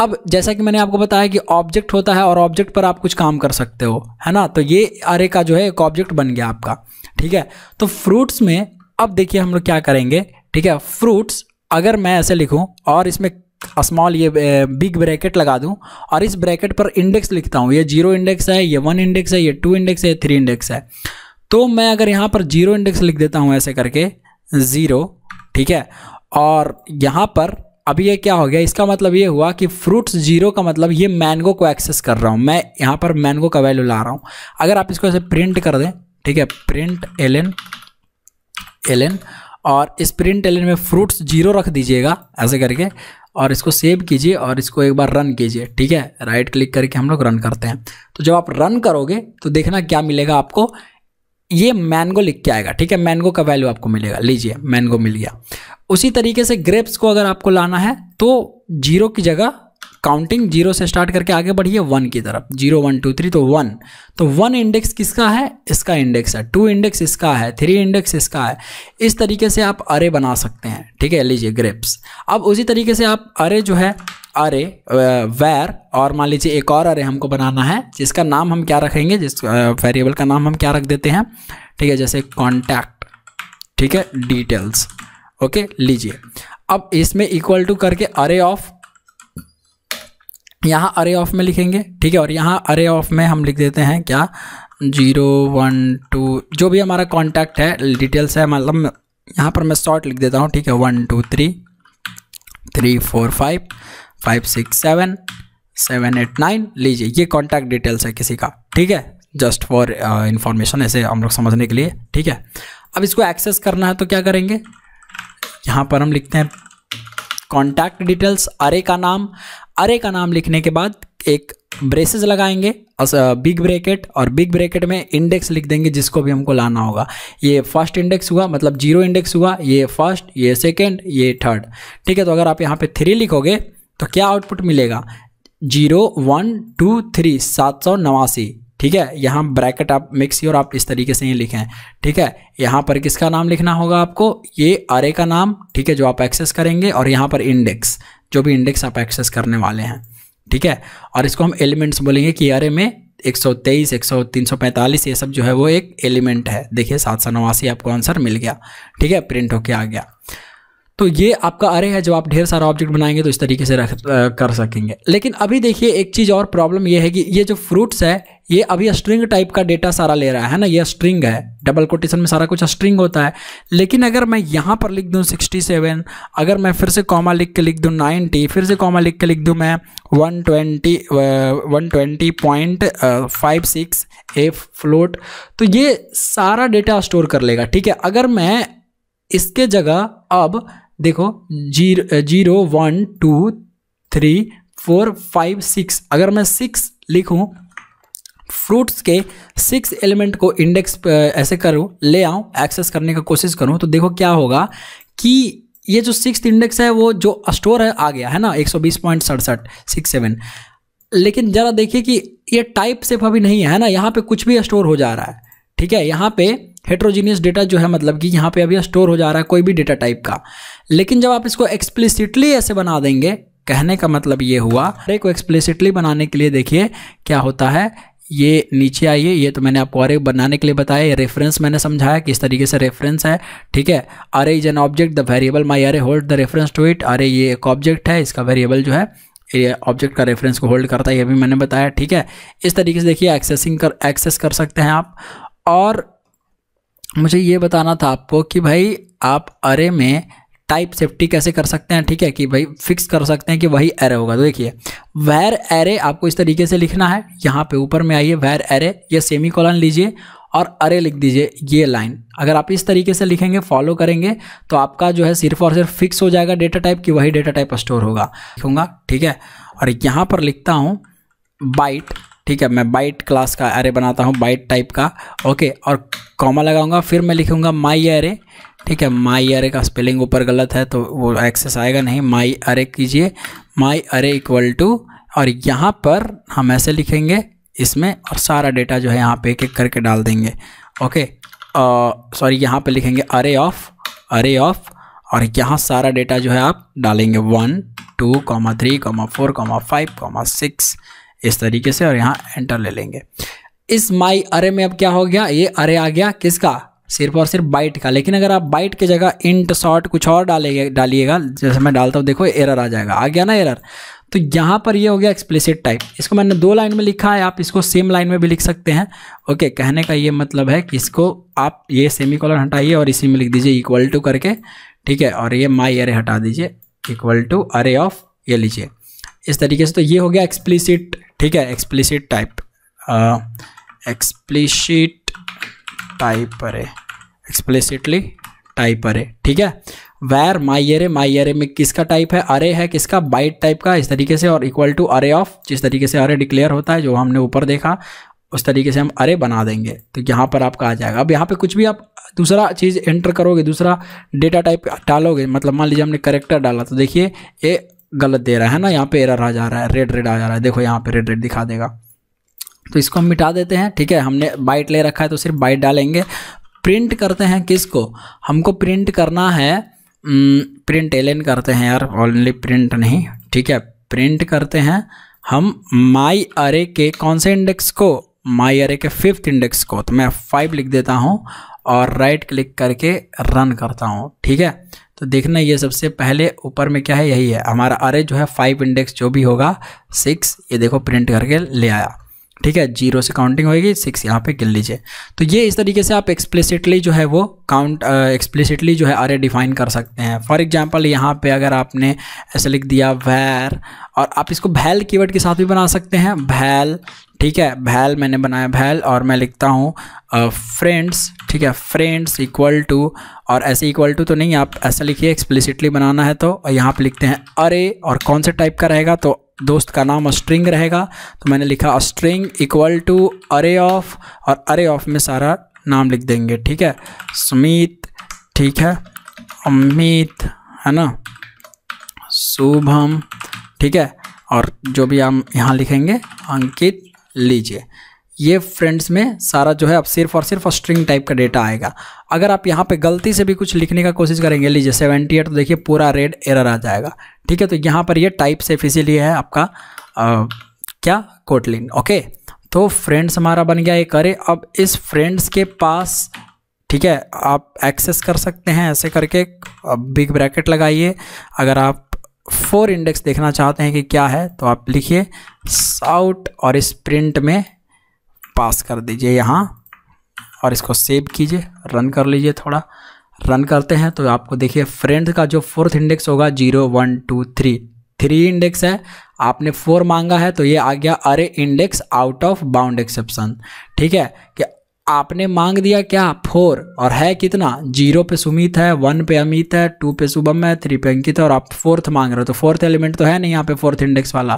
अब जैसा कि मैंने आपको बताया कि ऑब्जेक्ट होता है और ऑब्जेक्ट पर आप कुछ काम कर सकते हो है ना तो ये अरे का जो है एक ऑब्जेक्ट बन गया आपका ठीक है तो फ्रूट्स में अब देखिए हम लोग क्या करेंगे ठीक है फ्रूट्स अगर मैं ऐसे लिखूँ और इसमें स्मॉल ये बिग ब्रैकेट लगा दूं और इस ब्रैकेट पर इंडेक्स लिखता हूँ ये जीरो इंडेक्स है ये वन इंडेक्स है ये टू इंडेक्स है थ्री इंडेक्स है तो मैं अगर यहाँ पर जीरो इंडेक्स लिख देता हूँ ऐसे करके ज़ीरो ठीक है और यहाँ पर अभी ये क्या हो गया इसका मतलब ये हुआ कि फ्रूट्स जीरो का मतलब ये मैंगो को एक्सेस कर रहा हूँ मैं यहाँ पर मैंगो का वैल्यू ला रहा हूँ अगर आप इसको ऐसे प्रिंट कर दें ठीक है print l n l n और इस प्रिंट एल एन में फ्रूट्स जीरो रख दीजिएगा ऐसे करके और इसको सेव कीजिए और इसको एक बार रन कीजिए ठीक है राइट क्लिक करके हम लोग रन करते हैं तो जब आप रन करोगे तो देखना क्या मिलेगा आपको ये मैंगो लिख के आएगा ठीक है मैंगो का वैल्यू आपको मिलेगा लीजिए मैंगो मिल गया उसी तरीके से ग्रेप्स को अगर आपको लाना है तो जीरो की जगह काउंटिंग जीरो से स्टार्ट करके आगे बढ़िए वन की तरफ जीरो वन टू थ्री तो वन तो वन इंडेक्स किसका है इसका इंडेक्स है टू इंडेक्स इसका है थ्री इंडेक्स इसका है इस तरीके से आप अरे बना सकते हैं ठीक है लीजिए ग्रेप्स अब उसी तरीके से आप अरे जो है अरे वैर uh, और मान लीजिए एक और अरे हमको बनाना है जिसका नाम हम क्या रखेंगे जिस वेरिएबल uh, का नाम हम क्या रख देते हैं ठीक है जैसे कॉन्टैक्ट ठीक है डिटेल्स ओके लीजिए अब इसमें इक्वल टू करके अरे ऑफ यहाँ अरे ऑफ में लिखेंगे ठीक है और यहाँ अरे ऑफ में हम लिख देते हैं क्या जीरो वन टू जो भी हमारा कॉन्टैक्ट है डिटेल्स है मतलब यहाँ पर मैं शॉर्ट लिख देता हूँ ठीक है one two three three four five five six seven seven eight nine लीजिए ये कॉन्टैक्ट डिटेल्स है किसी का ठीक है जस्ट फॉर इन्फॉर्मेशन ऐसे हम लोग समझने के लिए ठीक है अब इसको एक्सेस करना है तो क्या करेंगे यहाँ पर हम लिखते हैं कॉन्टैक्ट डिटेल्स अरे का नाम अरे का नाम लिखने के बाद एक ब्रेसेस लगाएंगे बिग ब्रैकेट और बिग ब्रैकेट में इंडेक्स लिख देंगे जिसको भी हमको लाना होगा ये फर्स्ट इंडेक्स हुआ मतलब जीरो इंडेक्स हुआ ये फर्स्ट ये सेकेंड ये थर्ड ठीक है तो अगर आप यहाँ पे थ्री लिखोगे तो क्या आउटपुट मिलेगा जीरो वन टू थ्री सात सौ नवासी ठीक है यहाँ ब्रैकेट आप मिक्स और आप इस तरीके से ही लिखें ठीक है यहाँ पर किसका नाम लिखना होगा आपको ये अरे का नाम ठीक है जो आप एक्सेस करेंगे और यहाँ पर इंडेक्स जो भी इंडेक्स आप एक्सेस करने वाले हैं ठीक है और इसको हम एलिमेंट्स बोलेंगे कि अरे में 123, 100, 345 ये सब जो है वो एक एलिमेंट है देखिए सात सौ नवासी आपको आंसर मिल गया ठीक है प्रिंट होके आ गया तो ये आपका अरे है जब आप ढेर सारा ऑब्जेक्ट बनाएंगे तो इस तरीके से रख कर सकेंगे लेकिन अभी देखिए एक चीज़ और प्रॉब्लम ये है कि ये जो फ्रूट्स है ये अभी स्ट्रिंग टाइप का डेटा सारा ले रहा है ना ये स्ट्रिंग है डबल कोटेशन में सारा कुछ स्ट्रिंग होता है लेकिन अगर मैं यहाँ पर लिख दूँ सिक्सटी सेवन अगर मैं फिर से कॉमा लिख के लिख दूँ नाइन्टी फिर से कॉमा लिख के लिख दूँ मैं one twenty one twenty point five six float तो ये सारा डेटा स्टोर कर लेगा ठीक है अगर मैं इसके जगह अब देखो zero zero one two three four five six अगर मैं सिक्स लिखूं फ्रूट्स के सिक्स एलिमेंट को इंडेक्स ऐसे करूं ले आऊं एक्सेस करने का कोशिश करूं तो देखो क्या होगा कि ये जो सिक्स इंडेक्स है वो जो स्टोर है आ गया है ना एक सौ बीस पॉइंट सड़सठ सिक्स सेवन लेकिन ज़रा देखिए कि ये टाइप सिर्फ अभी नहीं है ना यहाँ पे कुछ भी स्टोर हो जा रहा है ठीक है यहाँ पे हेट्रोजीनियस डेटा जो है मतलब कि यहाँ पे अभी स्टोर हो जा रहा है कोई भी डेटा टाइप का लेकिन जब आप इसको एक्सप्लिसिटली ऐसे बना देंगे कहने का मतलब ये हुआ अरे को एक्सप्लिसिटली बनाने के लिए देखिए क्या होता है ये नीचे आइए ये तो मैंने आपको अरे बनाने के लिए बताया ये रेफरेंस मैंने समझाया किस तरीके से रेफरेंस है ठीक है array is an object the variable my array hold the reference to it array ये एक ऑब्जेक्ट है इसका वेरिएबल जो है ये ऑब्जेक्ट का रेफरेंस को होल्ड करता है ये भी मैंने बताया ठीक है इस तरीके से देखिए एक्सेसिंग कर एक्सेस कर सकते हैं आप और मुझे ये बताना था आपको कि भाई आप अरे में टाइप सेफ्टी कैसे कर सकते हैं ठीक है कि भाई फिक्स कर सकते हैं कि वही एरे होगा तो देखिए वैर एरे आपको इस तरीके से लिखना है यहाँ पे ऊपर में आइए वैर एरे ये सेमी कॉलन लीजिए और अरे लिख दीजिए ये लाइन अगर आप इस तरीके से लिखेंगे फॉलो करेंगे तो आपका जो है सिर्फ और सिर्फ फिक्स हो जाएगा डेटा टाइप कि वही डेटा टाइप स्टोर होगा लिखूँगा ठीक है और यहाँ पर लिखता हूँ बाइट ठीक है मैं बाइट क्लास का एरे बनाता हूँ बाइट टाइप का ओके और कॉमा लगाऊंगा फिर मैं लिखूंगा माई एरे ठीक है माई एरे का स्पेलिंग ऊपर गलत है तो वो एक्सेस आएगा नहीं माई अरे कीजिए माई अरे इक्वल टू और यहाँ पर हम ऐसे लिखेंगे इसमें और सारा डेटा जो है यहाँ पे एक एक करके डाल देंगे ओके सॉरी यहाँ पे लिखेंगे अरे ऑफ अरे ऑफ और यहाँ सारा डेटा जो है आप डालेंगे one two comma three comma four comma five comma six इस तरीके से और यहाँ एंटर ले लेंगे इस माई अरे में अब क्या हो गया ये अरे आ गया किसका सिर्फ और सिर्फ बाइट का लेकिन अगर आप बाइट की जगह इंट शॉर्ट कुछ और डालेंगे डालिएगा जैसे मैं डालता हूँ देखो एरर आ जाएगा आ गया ना एरर तो यहाँ पर ये हो गया एक्सप्लिसिट टाइप इसको मैंने दो लाइन में लिखा है आप इसको सेम लाइन में भी लिख सकते हैं ओके कहने का ये मतलब है कि इसको आप ये सेमी कॉलर हटाइए और इसी में लिख दीजिए इक्वल टू करके ठीक है और ये माई अरे हटा दीजिए इक्वल टू अरे ऑफ ये लीजिए इस तरीके से तो ये हो गया एक्सप्लिसिट ठीक है explicit type explicit type array explicitly type array ठीक है वेर माई अरे माई अरे में किसका टाइप है अरे है किसका बाइट टाइप का इस तरीके से और इक्वल टू अरे ऑफ जिस तरीके से अरे डिक्लेयर होता है जो हमने ऊपर देखा उस तरीके से हम अरे बना देंगे तो यहाँ पर आपका आ जाएगा अब यहाँ पे कुछ भी आप दूसरा चीज़ एंटर करोगे दूसरा डेटा टाइप डालोगे मतलब मान लीजिए हमने करेक्टर डाला तो देखिए ये गलत दे रहा है ना यहाँ पे एरर आ जा रहा है रेड रेड आ जा रहा है देखो यहाँ पे रेड रेड दिखा देगा तो इसको हम मिटा देते हैं ठीक है हमने बाइट ले रखा है तो सिर्फ बाइट डालेंगे प्रिंट करते हैं किसको हमको प्रिंट करना है प्रिंट एल करते हैं यार ओनली प्रिंट नहीं ठीक है प्रिंट करते हैं हम माई अरे के कौन से इंडेक्स को माई अरे के फिफ्थ इंडेक्स को तो मैं फाइव लिख देता हूँ और राइट क्लिक करके रन करता हूँ ठीक है तो देखना ये सबसे पहले ऊपर में क्या है यही है हमारा अरे जो है फाइव इंडेक्स जो भी होगा सिक्स ये देखो प्रिंट करके ले आया ठीक है जीरो से काउंटिंग होगी सिक्स यहाँ पे गिन लीजिए तो ये इस तरीके से आप एक्सप्लिसिटली जो है वो काउंट एक्सप्लिसिटली जो है अरे डिफाइन कर सकते हैं फॉर एग्जांपल यहाँ पे अगर आपने ऐसे लिख दिया वैर और आप इसको भैल कीवर्ड के साथ भी बना सकते हैं भैल ठीक है भैल मैंने बनाया भैल और मैं लिखता हूँ फ्रेंड्स ठीक है फ्रेंड्स इक्वल टू और ऐसे इक्वल टू तो नहीं आप ऐसा लिखिए एक्सप्लिसिटली बनाना है तो यहाँ पर लिखते हैं अरे और कौन से टाइप का रहेगा तो दोस्त का नाम स्ट्रिंग रहेगा तो मैंने लिखा string equal to array of और अरे ऑफ में सारा नाम लिख देंगे ठीक है सुमित ठीक है अमित है ना शुभम ठीक है और जो भी हम यहाँ लिखेंगे अंकित लीजिए ये फ्रेंड्स में सारा जो है अब सिर्फ और सिर्फ स्ट्रिंग टाइप का डेटा आएगा अगर आप यहाँ पे गलती से भी कुछ लिखने का कोशिश करेंगे लीजिए सेवेंटी एट तो देखिए पूरा रेड एरर आ जाएगा ठीक है तो यहाँ पर ये टाइप सेफ इसीलिए है आपका आ, क्या कोटलिन ओके तो फ्रेंड्स हमारा बन गया ये करे अब इस फ्रेंड्स के पास ठीक है आप एक्सेस कर सकते हैं ऐसे करके बिग ब्रैकेट लगाइए अगर आप फोर इंडेक्स देखना चाहते हैं कि क्या है तो आप लिखिए साउट और इस प्रिंट में पास कर दीजिए यहाँ और इसको सेव कीजिए रन कर लीजिए थोड़ा रन करते हैं तो आपको देखिए फ्रेंड का जो फोर्थ इंडेक्स होगा zero one two three three index है आपने फोर मांगा है तो ये आ गया array index out of bound exception ठीक है कि आपने मांग दिया क्या फोर और है कितना जीरो पे सुमित है वन पे अमित है टू पे शुभम है थ्री पे अंकित है और आप फोर्थ मांग रहे हो तो फोर्थ एलिमेंट तो है नहीं यहाँ पे फोर्थ इंडेक्स वाला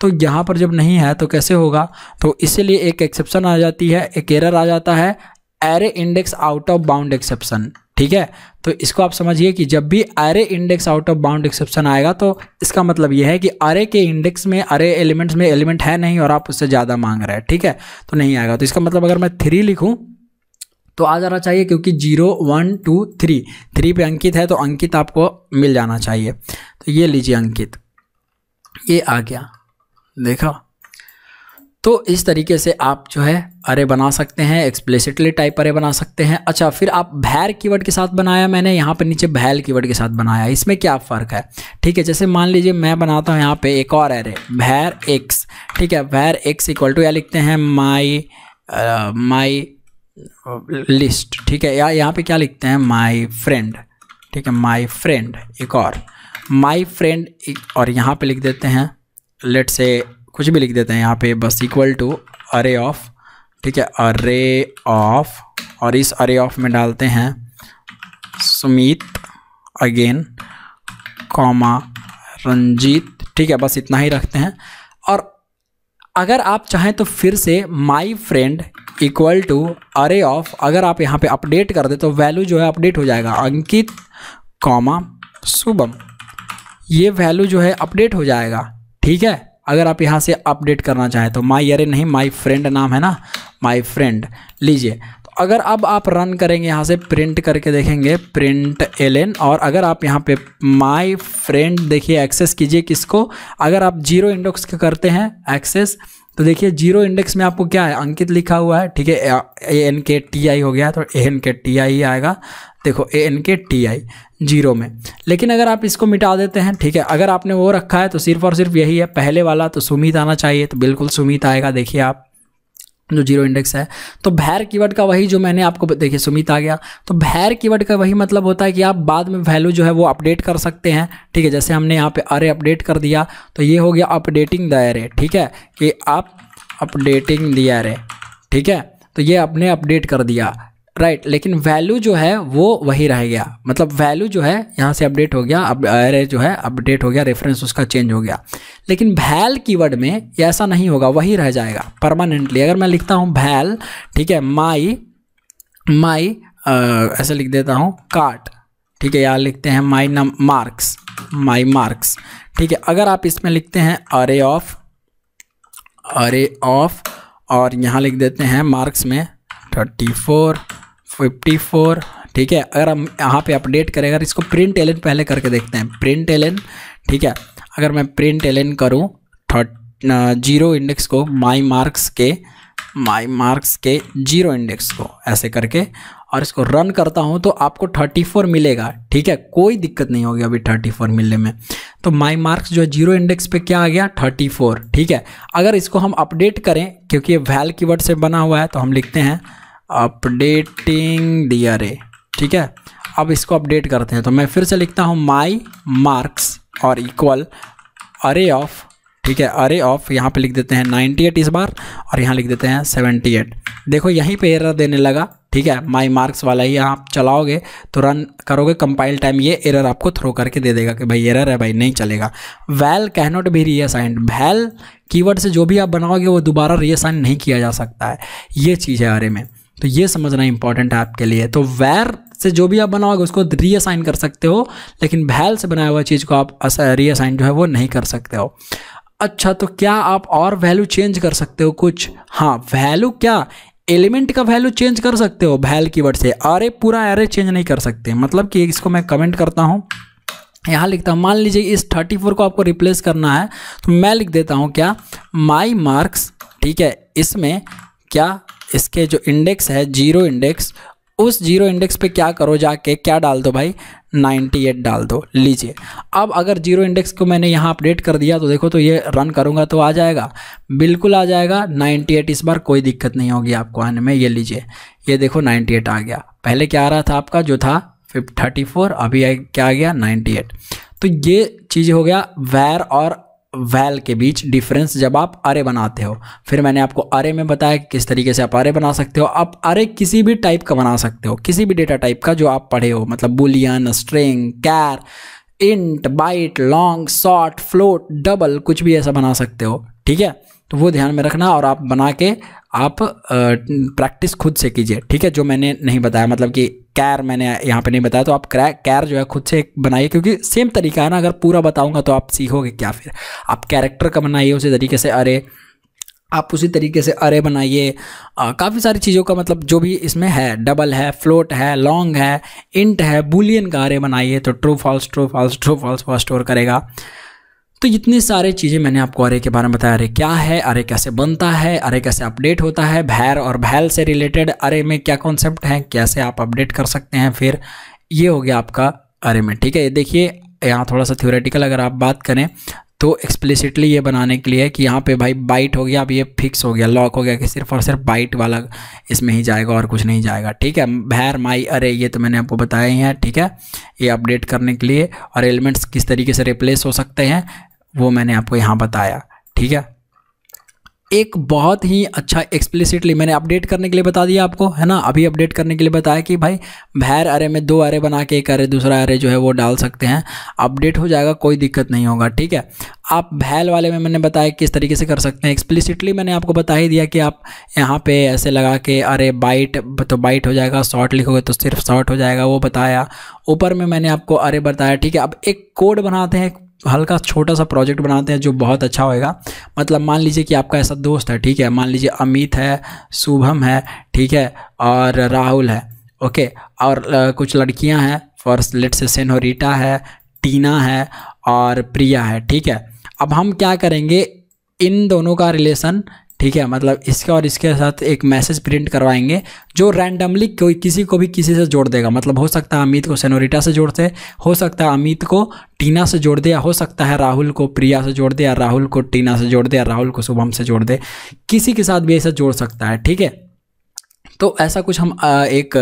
तो यहाँ पर जब नहीं है तो कैसे होगा तो इसीलिए एक एक्सेप्शन आ जाती है एक एरर आ जाता है array index out of bound exception ठीक है तो इसको आप समझिए कि जब भी array index out of bound exception आएगा तो इसका मतलब यह है कि अरे के इंडेक्स में अरे एलिमेंट्स में एलिमेंट है नहीं और आप उससे ज़्यादा मांग रहे हैं ठीक है तो नहीं आएगा तो इसका मतलब अगर मैं थ्री लिखूँ तो आ जाना चाहिए क्योंकि zero one two three three पे अंकित है तो अंकित आपको मिल जाना चाहिए तो ये लीजिए अंकित ये आ गया देखा तो इस तरीके से आप जो है अरे बना सकते हैं एक्सप्लेसिटली टाइप अरे बना सकते हैं अच्छा फिर आप भैर कीवर्ड के साथ बनाया मैंने यहाँ पर नीचे भैल कीवर्ड के साथ बनाया इसमें क्या फ़र्क है ठीक है जैसे मान लीजिए मैं बनाता हूँ यहाँ पे एक और अरे भैर एक्स ठीक है भैर एक्स इक्वल टू या लिखते हैं माई माई लिस्ट ठीक है या यहाँ पर क्या लिखते हैं माई फ्रेंड ठीक है माई फ्रेंड एक और माई फ्रेंड और यहाँ पर लिख देते हैं लेट से कुछ भी लिख देते हैं यहाँ पे बस इक्वल टू अरे ऑफ ठीक है अरे ऑफ और इस अरे ऑफ में डालते हैं सुमित अगेन कॉमा रंजीत ठीक है बस इतना ही रखते हैं और अगर आप चाहें तो फिर से my friend equal to array of अगर आप यहाँ पे अपडेट कर दे तो वैल्यू जो है अपडेट हो जाएगा अंकित कॉमा शुभम ये वैल्यू जो है अपडेट हो जाएगा ठीक है अगर आप यहाँ से अपडेट करना चाहें तो माई अरे नहीं माई फ्रेंड नाम है ना माई फ्रेंड लीजिए तो अगर अब आप रन करेंगे यहाँ से प्रिंट करके देखेंगे प्रिंट एल और अगर आप यहाँ पे माई फ्रेंड देखिए एक्सेस कीजिए किसको अगर आप जीरो इंडोक्स करते हैं एक्सेस तो देखिए जीरो इंडेक्स में आपको क्या है अंकित लिखा हुआ है ठीक है ए एन के टी आई हो गया तो ए एन के टी आई आएगा देखो A N K T I zero में लेकिन अगर आप इसको मिटा देते हैं ठीक है अगर आपने वो रखा है तो सिर्फ और सिर्फ यही है पहले वाला तो सुमित आना चाहिए तो बिल्कुल सुमित आएगा देखिए आप जो जीरो इंडेक्स है तो भैर कीवर्ड का वही जो मैंने आपको देखिए सुमित आ गया तो भैर कीवर्ड का वही मतलब होता है कि आप बाद में वैल्यू जो है वो अपडेट कर सकते हैं ठीक है जैसे हमने यहाँ पे अरे अपडेट कर दिया तो ये हो गया अपडेटिंग द एरे ठीक है कि आप अपडेटिंग द एरे ठीक है तो ये आपने अपडेट कर दिया राइट right, लेकिन वैल्यू जो है वो वही रह गया मतलब वैल्यू जो है यहाँ से अपडेट हो गया अब अरे जो है अपडेट हो गया रेफरेंस उसका चेंज हो गया लेकिन भैल कीवर्ड में ऐसा नहीं होगा वही रह जाएगा परमानेंटली अगर मैं लिखता हूँ भैल ठीक है माई माई ऐसे लिख देता हूँ काट ठीक है यहाँ लिखते हैं माई नम मार्क्स माई मार्क्स ठीक है अगर आप इसमें लिखते हैं अरे ऑफ अरे ऑफ और यहाँ लिख देते हैं मार्क्स में थर्टी फोर 54 ठीक है अगर हम यहाँ पे अपडेट करें अगर इसको प्रिंट एलन पहले करके देखते हैं प्रिंट एलन ठीक है अगर मैं प्रिंट एलन करूँ थर्ट जीरो इंडेक्स को माई मार्क्स के माई मार्क्स के जीरो इंडेक्स को ऐसे करके और इसको रन करता हूँ तो आपको 34 मिलेगा ठीक है कोई दिक्कत नहीं होगी अभी 34 मिलने में तो माई मार्क्स जो है जीरो इंडेक्स पे क्या आ गया 34 ठीक है अगर इसको हम अपडेट करें क्योंकि ये वैल कीवर्ड से बना हुआ है तो हम लिखते हैं अपडेटिंग डी आर ए ठीक है अब इसको अपडेट करते हैं तो मैं फिर से लिखता हूँ माई मार्क्स और इक्वल अरे ऑफ ठीक है अरे ऑफ यहाँ पे लिख देते हैं 98 इस बार और यहाँ लिख देते हैं 78 देखो यहीं पे एरर देने लगा ठीक है माई मार्क्स वाला ही आप चलाओगे तो रन करोगे कंपाइल टाइम ये एरर आपको थ्रो करके दे देगा कि भाई एरर है भाई नहीं चलेगा val can not be reassigned val keyword से जो भी आप बनाओगे वो दोबारा रीअसाइन नहीं किया जा सकता है ये चीज़ है अरे में तो ये समझना इंपॉर्टेंट है आपके लिए तो वैर से जो भी आप बनाओगे उसको रीअसाइन कर सकते हो लेकिन भैल से बनाया हुआ चीज़ को आप रीअसाइन जो है वो नहीं कर सकते हो अच्छा तो क्या आप और वैल्यू चेंज कर सकते हो कुछ हाँ वैल्यू क्या एलिमेंट का वैल्यू चेंज कर सकते हो भैल वर्ड से अरे पूरा अरे चेंज नहीं कर सकते मतलब कि इसको मैं कमेंट करता हूँ यहाँ लिखता हूँ मान लीजिए इस 34 को आपको रिप्लेस करना है तो मैं लिख देता हूँ क्या माई मार्क्स ठीक है इसमें क्या इसके जो इंडेक्स है जीरो इंडेक्स उस जीरो इंडेक्स पे क्या करो जाके क्या डाल दो भाई 98 डाल दो लीजिए अब अगर जीरो इंडेक्स को मैंने यहाँ अपडेट कर दिया तो देखो तो ये रन करूँगा तो आ जाएगा बिल्कुल आ जाएगा 98 इस बार कोई दिक्कत नहीं होगी आपको आने में ये लीजिए ये देखो 98 आ गया पहले क्या आ रहा था आपका जो था फिफ्ट थर्टी फोर अभी क्या आ गया नाइन्टी तो ये चीज़ हो गया वैर और वैल के बीच डिफरेंस जब आप अरे बनाते हो फिर मैंने आपको अरे में बताया कि किस तरीके से आप अरे बना सकते हो आप अरे किसी भी टाइप का बना सकते हो किसी भी डेटा टाइप का जो आप पढ़े हो मतलब boolean string char int byte long short float double कुछ भी ऐसा बना सकते हो ठीक है तो वो ध्यान में रखना और आप बना के आप प्रैक्टिस खुद से कीजिए ठीक है जो मैंने नहीं बताया मतलब कि कैर मैंने यहाँ पे नहीं बताया तो आप कैर जो है खुद से बनाइए क्योंकि सेम तरीका है ना अगर पूरा बताऊँगा तो आप सीखोगे क्या फिर आप कैरेक्टर का बनाइए उसी तरीके से अरे आप उसी तरीके से अरे बनाइए काफ़ी सारी चीज़ों का मतलब जो भी इसमें है डबल है फ्लोट है लॉन्ग है इंट है बुलियन का अरे बनाइए तो true false true false true false वह स्टोर करेगा तो इतनी सारे चीज़ें मैंने आपको अरे के बारे में बताया अरे क्या है अरे कैसे बनता है अरे कैसे अपडेट होता है भैर और भैल से रिलेटेड अरे में क्या कॉन्सेप्ट है कैसे आप अपडेट कर सकते हैं फिर ये हो गया आपका अरे में ठीक है ये देखिए यहाँ थोड़ा सा थ्योरेटिकल अगर आप बात करें तो एक्सप्लिसिटली ये बनाने के लिए कि यहाँ पे भाई बाइट हो गया अब ये फिक्स हो गया लॉक हो गया कि सिर्फ और सिर्फ बाइट वाला इसमें ही जाएगा और कुछ नहीं जाएगा ठीक है भैर माई अरे ये तो मैंने आपको बताया ही है ठीक है ये अपडेट करने के लिए और एलिमेंट्स किस तरीके से रिप्लेस हो सकते हैं वो मैंने आपको यहाँ बताया ठीक है एक बहुत ही अच्छा एक्सप्लिसिटली मैंने अपडेट करने के लिए बता दिया आपको है ना अभी अपडेट करने के लिए बताया कि भाई भैर अरे में दो अरे बना के एक अरे दूसरा अरे जो है वो डाल सकते हैं अपडेट हो जाएगा कोई दिक्कत नहीं होगा ठीक है आप भैल वाले में मैंने बताया किस तरीके से कर सकते हैं एक्सप्लिसिटली मैंने आपको बता ही दिया कि आप यहाँ पर ऐसे लगा के अरे बाइट तो बाइट हो जाएगा शॉर्ट लिखोगे तो सिर्फ शॉर्ट हो जाएगा वो बताया ऊपर में मैंने आपको अरे बताया ठीक है अब एक कोड बनाते हैं हल्का छोटा सा प्रोजेक्ट बनाते हैं जो बहुत अच्छा होएगा मतलब मान लीजिए कि आपका ऐसा दोस्त है ठीक है मान लीजिए अमित है शुभम है ठीक है और राहुल है ओके और कुछ लड़कियां हैं फॉर लेट से सेनोरीटा है टीना है और प्रिया है ठीक है अब हम क्या करेंगे इन दोनों का रिलेशन ठीक है मतलब इसके और इसके साथ एक मैसेज प्रिंट करवाएंगे जो रैंडमली कोई किसी को भी किसी से जोड़ देगा मतलब हो सकता है अमित को सेनोरिटा से जोड़ दे हो सकता है अमित को टीना से जोड़ दे या हो सकता है राहुल को प्रिया से जोड़ दे या राहुल को टीना से जोड़ दे या राहुल को शुभम से जोड़ दे किसी के साथ भी ऐसा जोड़ सकता है ठीक है तो ऐसा कुछ हम एक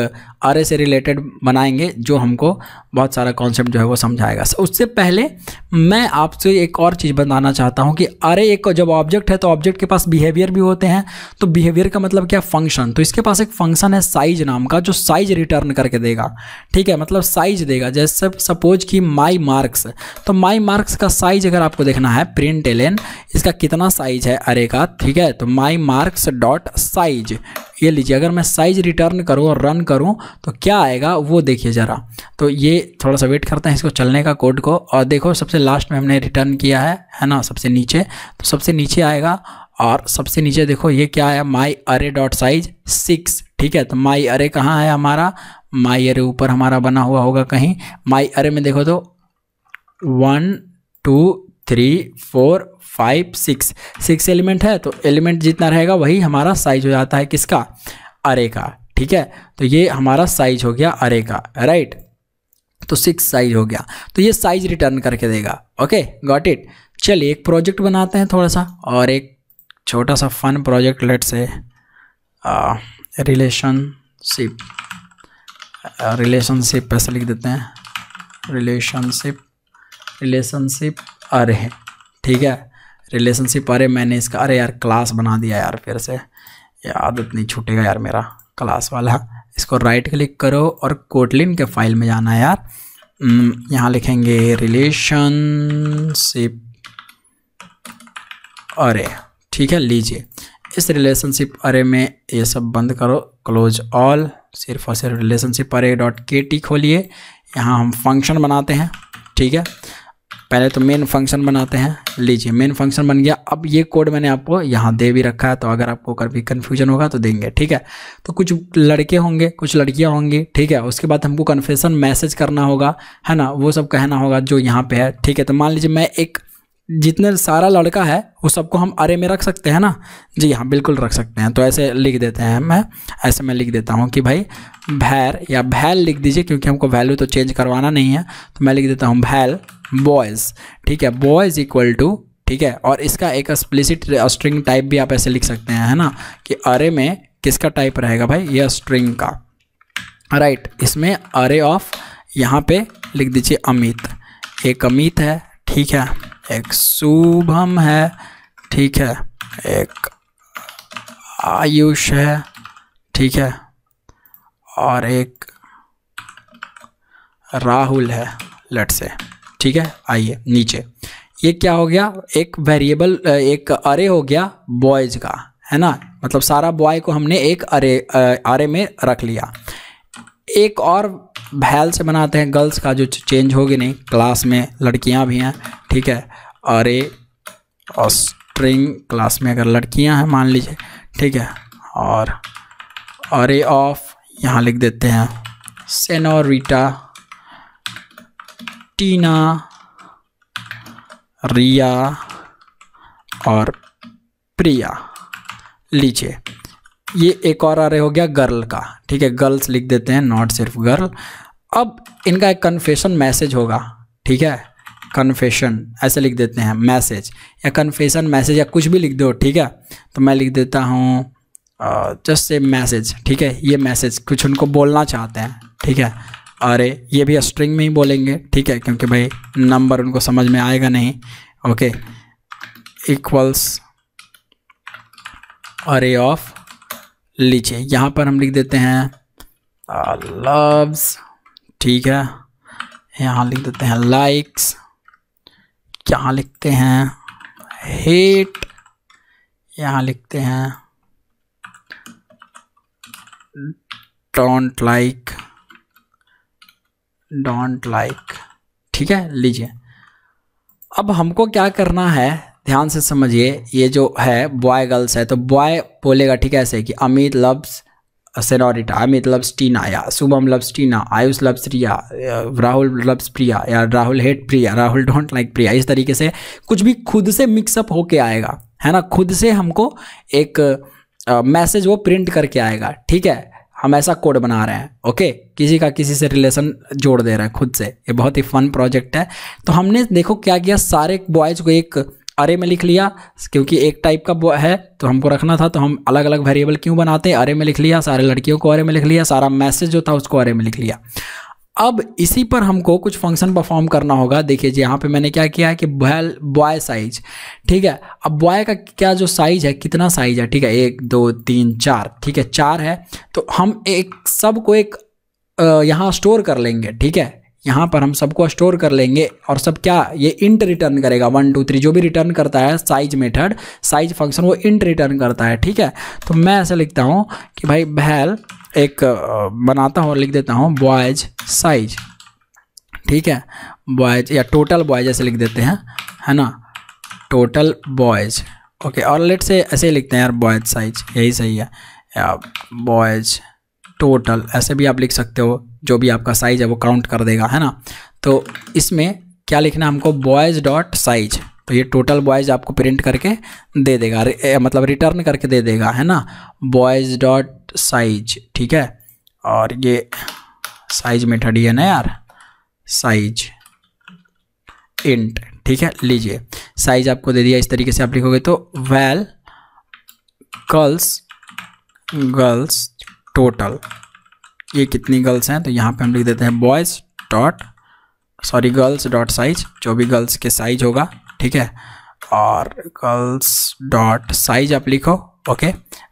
आर से रिलेटेड बनाएंगे जो हमको बहुत सारा कॉन्सेप्ट जो है वो समझाएगा उससे पहले मैं आपसे एक और चीज़ बताना चाहता हूँ कि आर एक जब ऑब्जेक्ट है तो ऑब्जेक्ट के पास बिहेवियर भी होते हैं तो बिहेवियर का मतलब क्या फंक्शन तो इसके पास एक फंक्शन है साइज नाम का जो साइज रिटर्न करके देगा ठीक है मतलब साइज देगा जैसे सपोज कि माई मार्क्स तो माई मार्क्स का साइज अगर आपको देखना है प्रिंट एलेन इसका कितना साइज है अरे का ठीक है तो माई मार्क्स डॉट साइज ये लीजिए अगर मैं साइज रिटर्न करूँ और रन करूँ तो क्या आएगा वो देखिए ज़रा तो ये थोड़ा सा वेट करते हैं इसको चलने का कोड को और देखो सबसे लास्ट में हमने रिटर्न किया है है ना सबसे नीचे तो सबसे नीचे आएगा और सबसे नीचे देखो ये क्या है माई अरे डॉट साइज सिक्स ठीक है तो माई अरे कहाँ है हमारा माई अरे ऊपर हमारा बना हुआ होगा कहीं माई अरे में देखो तो one two three four five six six element है तो एलिमेंट जितना रहेगा वही हमारा साइज हो जाता है किसका अरे का ठीक है तो ये हमारा साइज हो गया अरे का राइट तो सिक्स साइज हो गया तो ये साइज रिटर्न करके देगा ओके गॉट इट चलिए एक प्रोजेक्ट बनाते हैं थोड़ा सा और एक छोटा सा fun project let say relationship relationship ऐसा लिख देते हैं रिलेशनशिप रिलेशनशिप अरे ठीक है रिलेशनशिप अरे मैंने इसका अरे यार क्लास बना दिया यार फिर से ये आदत नहीं छूटेगा यार मेरा क्लास वाला इसको राइट क्लिक करो और कोटलिन के फाइल में जाना है यार हम्म, यहाँ लिखेंगे रिलेशनशिप अरे ठीक है लीजिए इस रिलेशनशिप अरे में ये सब बंद करो क्लोज ऑल सिर्फ और सिर्फ रिलेशनशिप अरे डॉट के टी खोलिए यहाँ हम फंक्शन बनाते हैं ठीक है पहले तो मेन फंक्शन बनाते हैं लीजिए मेन फंक्शन बन गया अब ये कोड मैंने आपको यहाँ दे भी रखा है तो अगर आपको कभी कन्फ्यूजन होगा तो देंगे ठीक है तो कुछ लड़के होंगे कुछ लड़कियाँ होंगी ठीक है उसके बाद हमको कन्फेशन मैसेज करना होगा है ना वो सब कहना होगा जो यहाँ पे है ठीक है तो मान लीजिए मैं एक जितने सारा लड़का है वो सबको हम अरे में रख सकते हैं ना जी हाँ बिल्कुल रख सकते हैं तो ऐसे लिख देते हैं मैं ऐसे मैं लिख देता हूँ कि भाई भैर या भैल लिख दीजिए क्योंकि हमको वैल्यू तो चेंज करवाना नहीं है तो मैं लिख देता हूँ भैल बॉयज़ ठीक है बॉयज़ इक्वल टू ठीक है और इसका एक एक्सप्लिसिट स्ट्रिंग टाइप भी आप ऐसे लिख सकते हैं है ना कि अरे में किसका टाइप रहेगा भाई यह स्ट्रिंग का राइट right, इसमें अरे ऑफ यहाँ पे लिख दीजिए अमित एक अमित है ठीक है एक शुभम है ठीक है एक आयुष है ठीक है और एक राहुल है लट से ठीक है आइए नीचे ये क्या हो गया एक वेरिएबल एक अरे हो गया बॉयज़ का है ना मतलब सारा बॉय को हमने एक अरे अरे में रख लिया एक और भैल से बनाते हैं गर्ल्स का जो चेंज होगी नहीं क्लास में लड़कियां भी हैं ठीक है अरे और स्ट्रिंग क्लास में अगर लड़कियां हैं मान लीजिए ठीक है और अरे ऑफ यहाँ लिख देते हैं सेनोरिटा टीना रिया और प्रिया लीजिए ये एक और आ रहे हो गया गर्ल का ठीक है गर्ल्स लिख देते हैं नॉट सिर्फ गर्ल अब इनका एक कन्फेशन मैसेज होगा ठीक है कन्फेशन ऐसे लिख देते हैं मैसेज या कन्फेशन मैसेज या कुछ भी लिख दो ठीक है तो मैं लिख देता हूँ जस्ट से मैसेज ठीक है ये मैसेज कुछ उनको बोलना चाहते हैं ठीक है अरे ये भी स्ट्रिंग में ही बोलेंगे ठीक है क्योंकि भाई नंबर उनको समझ में आएगा नहीं ओके इक्वल्स अरे ऑफ लीजिए यहाँ पर हम लिख देते हैं लव्स ठीक है यहाँ लिख देते हैं लाइक्स यहाँ लिखते हैं हेट यहाँ लिखते हैं don't like like, don't like ठीक है लीजिए अब हमको क्या करना है ध्यान से समझिए ये जो है बॉय गर्ल्स है तो बॉय बोलेगा ठीक है ऐसे कि Amit loves senorita Amit loves Tina या Shubham loves Tina Ayush loves Priya Rahul loves Priya या Rahul hate Priya Rahul don't like Priya इस तरीके से कुछ भी खुद से मिक्सअप होके आएगा है ना खुद से हमको एक मैसेज वो प्रिंट करके आएगा ठीक है हम ऐसा कोड बना रहे हैं ओके किसी का किसी से रिलेशन जोड़ दे रहे हैं खुद से ये बहुत ही फन प्रोजेक्ट है तो हमने देखो क्या किया सारे बॉयज़ को एक अरे में लिख लिया क्योंकि एक टाइप का है तो हमको रखना था तो हम अलग अलग वेरिएबल क्यों बनाते हैं अरे में लिख लिया सारे लड़कियों को अरे में लिख लिया सारा मैसेज जो था उसको अरे में लिख लिया अब इसी पर हमको कुछ फंक्शन परफॉर्म करना होगा देखिए जी यहाँ पे मैंने क्या किया है कि बैल बॉय साइज ठीक है अब बॉय का क्या जो साइज है कितना साइज है ठीक है एक दो तीन चार ठीक है चार है तो हम एक सब को एक यहाँ स्टोर कर लेंगे ठीक है यहाँ पर हम सबको स्टोर कर लेंगे और सब क्या ये इंट रिटर्न करेगा वन टू थ्री जो भी रिटर्न करता है साइज मेथड साइज फंक्शन वो इंट रिटर्न करता है ठीक है तो मैं ऐसा लिखता हूँ कि भाई भैल एक बनाता हूँ लिख देता हूँ बॉयज साइज ठीक है बॉयज या टोटल बॉयज ऐसे लिख देते हैं है ना टोटल बॉयज ओके और लेट से ऐसे लिखते हैं यार बॉयज साइज यही सही है या बॉयज टोटल ऐसे भी आप लिख सकते हो जो भी आपका साइज़ है वो काउंट कर देगा है ना तो इसमें क्या लिखना है हमको बॉयज़ डॉट साइज तो ये टोटल बॉयज़ आपको प्रिंट करके दे देगा ए, मतलब रिटर्न करके दे देगा है ना बॉयज़ डॉट साइज ठीक है और ये साइज मेथड ये ना यार साइज इंट ठीक है लीजिए साइज आपको दे दिया इस तरीके से आप लिखोगे तो वेल गर्ल्स गर्ल्स टोटल ये कितनी गर्ल्स हैं तो यहाँ पे हम लिख देते हैं boys dot sorry girls dot size जो भी गर्ल्स के साइज होगा ठीक है और गर्ल्स डॉट साइज आप लिखो ओके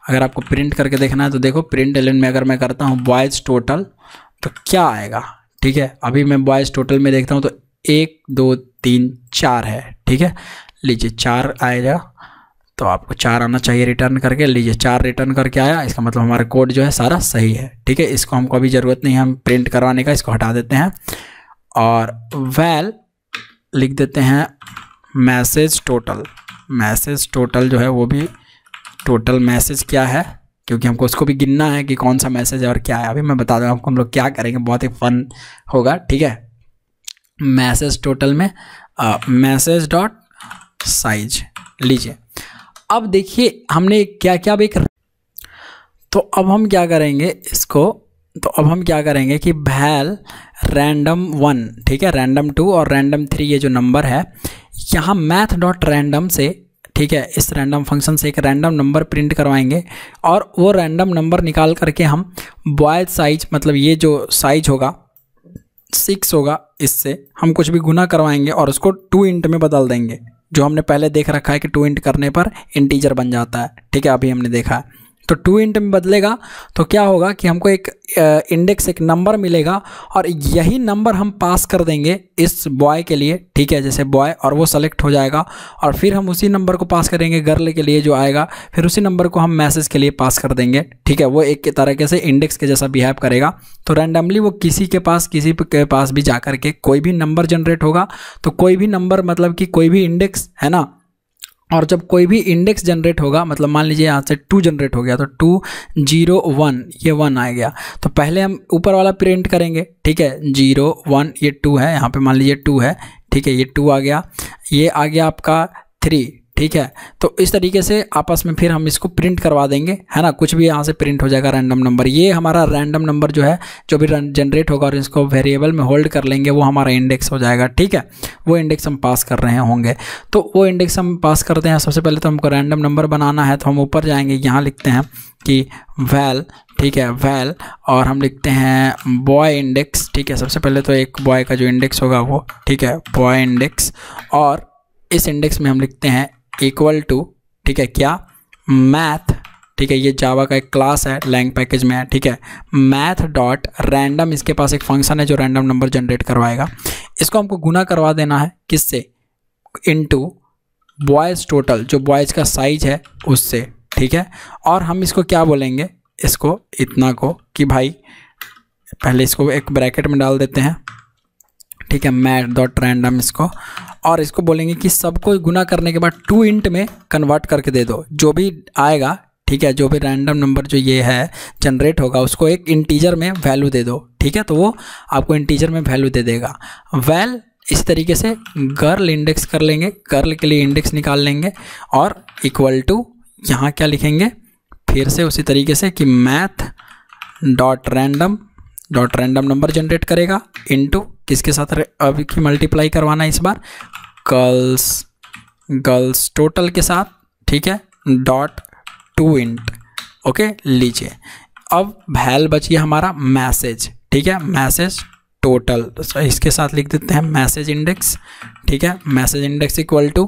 अगर आपको प्रिंट करके देखना है तो देखो प्रिंट एलेवन में अगर मैं करता हूँ बॉयज़ टोटल तो क्या आएगा ठीक है अभी मैं बॉयज़ टोटल में देखता हूँ तो एक दो तीन चार है ठीक है लीजिए चार आएगा तो आपको चार आना चाहिए रिटर्न करके लीजिए चार रिटर्न करके आया इसका मतलब हमारा कोड जो है सारा सही है ठीक है इसको हमको अभी ज़रूरत नहीं है हम प्रिंट करवाने का इसको हटा देते हैं और वेल लिख देते हैं मैसेज टोटल मैसेज टोटल जो है वो भी टोटल मैसेज क्या है क्योंकि हमको उसको भी गिनना है कि कौन सा मैसेज है और क्या है अभी मैं बता दूँ आपको हम लोग क्या करेंगे बहुत ही फन होगा ठीक है मैसेज टोटल में मैसेज डॉट साइज लीजिए अब देखिए हमने क्या क्या अब एक तो अब हम क्या करेंगे इसको तो अब हम क्या करेंगे कि भैल रैंडम वन ठीक है रैंडम टू और रैंडम थ्री ये जो नंबर है यहाँ मैथ डॉट रैंडम से ठीक है इस रैंडम फंक्शन से एक रैंडम नंबर प्रिंट करवाएंगे और वो रैंडम नंबर निकाल करके हम बॉयज साइज मतलब ये जो साइज होगा सिक्स होगा इससे हम कुछ भी गुना करवाएंगे और उसको टू इंट में बदल देंगे जो हमने पहले देख रखा है कि टू इंट करने पर इंटीजर बन जाता है ठीक है अभी हमने देखा है तो टू इंट में बदलेगा तो क्या होगा कि हमको एक इंडेक्स एक नंबर मिलेगा और यही नंबर हम पास कर देंगे इस बॉय के लिए ठीक है जैसे बॉय और वो सेलेक्ट हो जाएगा और फिर हम उसी नंबर को पास करेंगे गर्ल के लिए जो आएगा फिर उसी नंबर को हम मैसेज के लिए पास कर देंगे ठीक है वो एक तरीके से इंडेक्स के जैसा बिहेव करेगा तो रैंडमली वो किसी के पास किसी के पास भी जा के कोई भी नंबर जनरेट होगा तो कोई भी नंबर मतलब कि कोई भी इंडेक्स है ना और जब कोई भी इंडेक्स जनरेट होगा मतलब मान लीजिए यहाँ से टू जनरेट हो गया तो टू जीरो वन ये वन आ गया तो पहले हम ऊपर वाला प्रिंट करेंगे ठीक है जीरो वन ये टू है यहाँ पे मान लीजिए टू है ठीक है ये टू आ गया ये आ गया आपका थ्री ठीक है तो इस तरीके से आपस में फिर हम इसको प्रिंट करवा देंगे है ना कुछ भी यहाँ से प्रिंट हो जाएगा रैंडम नंबर ये हमारा रैंडम नंबर जो है जो भी जनरेट होगा और इसको वेरिएबल में होल्ड कर लेंगे वो हमारा इंडेक्स हो जाएगा ठीक है वो इंडेक्स हम पास कर रहे होंगे तो वो इंडेक्स हम पास करते हैं सबसे पहले तो हमको रैंडम नंबर बनाना है तो हम ऊपर जाएंगे यहाँ लिखते हैं कि वैल ठीक है वैल और हम लिखते हैं बॉय इंडेक्स ठीक है सबसे पहले तो एक बॉय का जो इंडेक्स होगा वो ठीक है बॉय इंडेक्स और इस इंडेक्स में हम लिखते हैं इक्वल टू ठीक है क्या मैथ ठीक है ये जावा का एक क्लास है लैंग पैकेज में है ठीक है मैथ डॉट रैंडम इसके पास एक फंक्शन है जो रैंडम नंबर जनरेट करवाएगा इसको हमको गुना करवा देना है किससे इनटू बॉयज़ टोटल जो बॉयज़ का साइज है उससे ठीक है और हम इसको क्या बोलेंगे इसको इतना को कि भाई पहले इसको एक ब्रैकेट में डाल देते हैं ठीक है मैथ डॉट रैंडम इसको और इसको बोलेंगे कि सबको गुना करने के बाद टू इंट में कन्वर्ट करके दे दो जो भी आएगा ठीक है जो भी रैंडम नंबर जो ये है जनरेट होगा उसको एक इंटीजर में वैल्यू दे दो ठीक है तो वो आपको इंटीजर में वैल्यू दे देगा वैल इस तरीके से गर्ल इंडेक्स कर लेंगे गर्ल के लिए इंडेक्स निकाल लेंगे और इक्वल टू यहाँ क्या लिखेंगे फिर से उसी तरीके से कि math dot random dot random number generate करेगा इनटू किसके साथ अब की मल्टीप्लाई करवाना है इस बार गर्ल्स गर्ल्स टोटल के साथ ठीक है डॉट टू इंट ओके लीजिए अब भैल बचिए हमारा मैसेज ठीक है मैसेज टोटल तो इसके साथ लिख देते हैं मैसेज इंडेक्स ठीक है मैसेज इंडेक्स इक्वल टू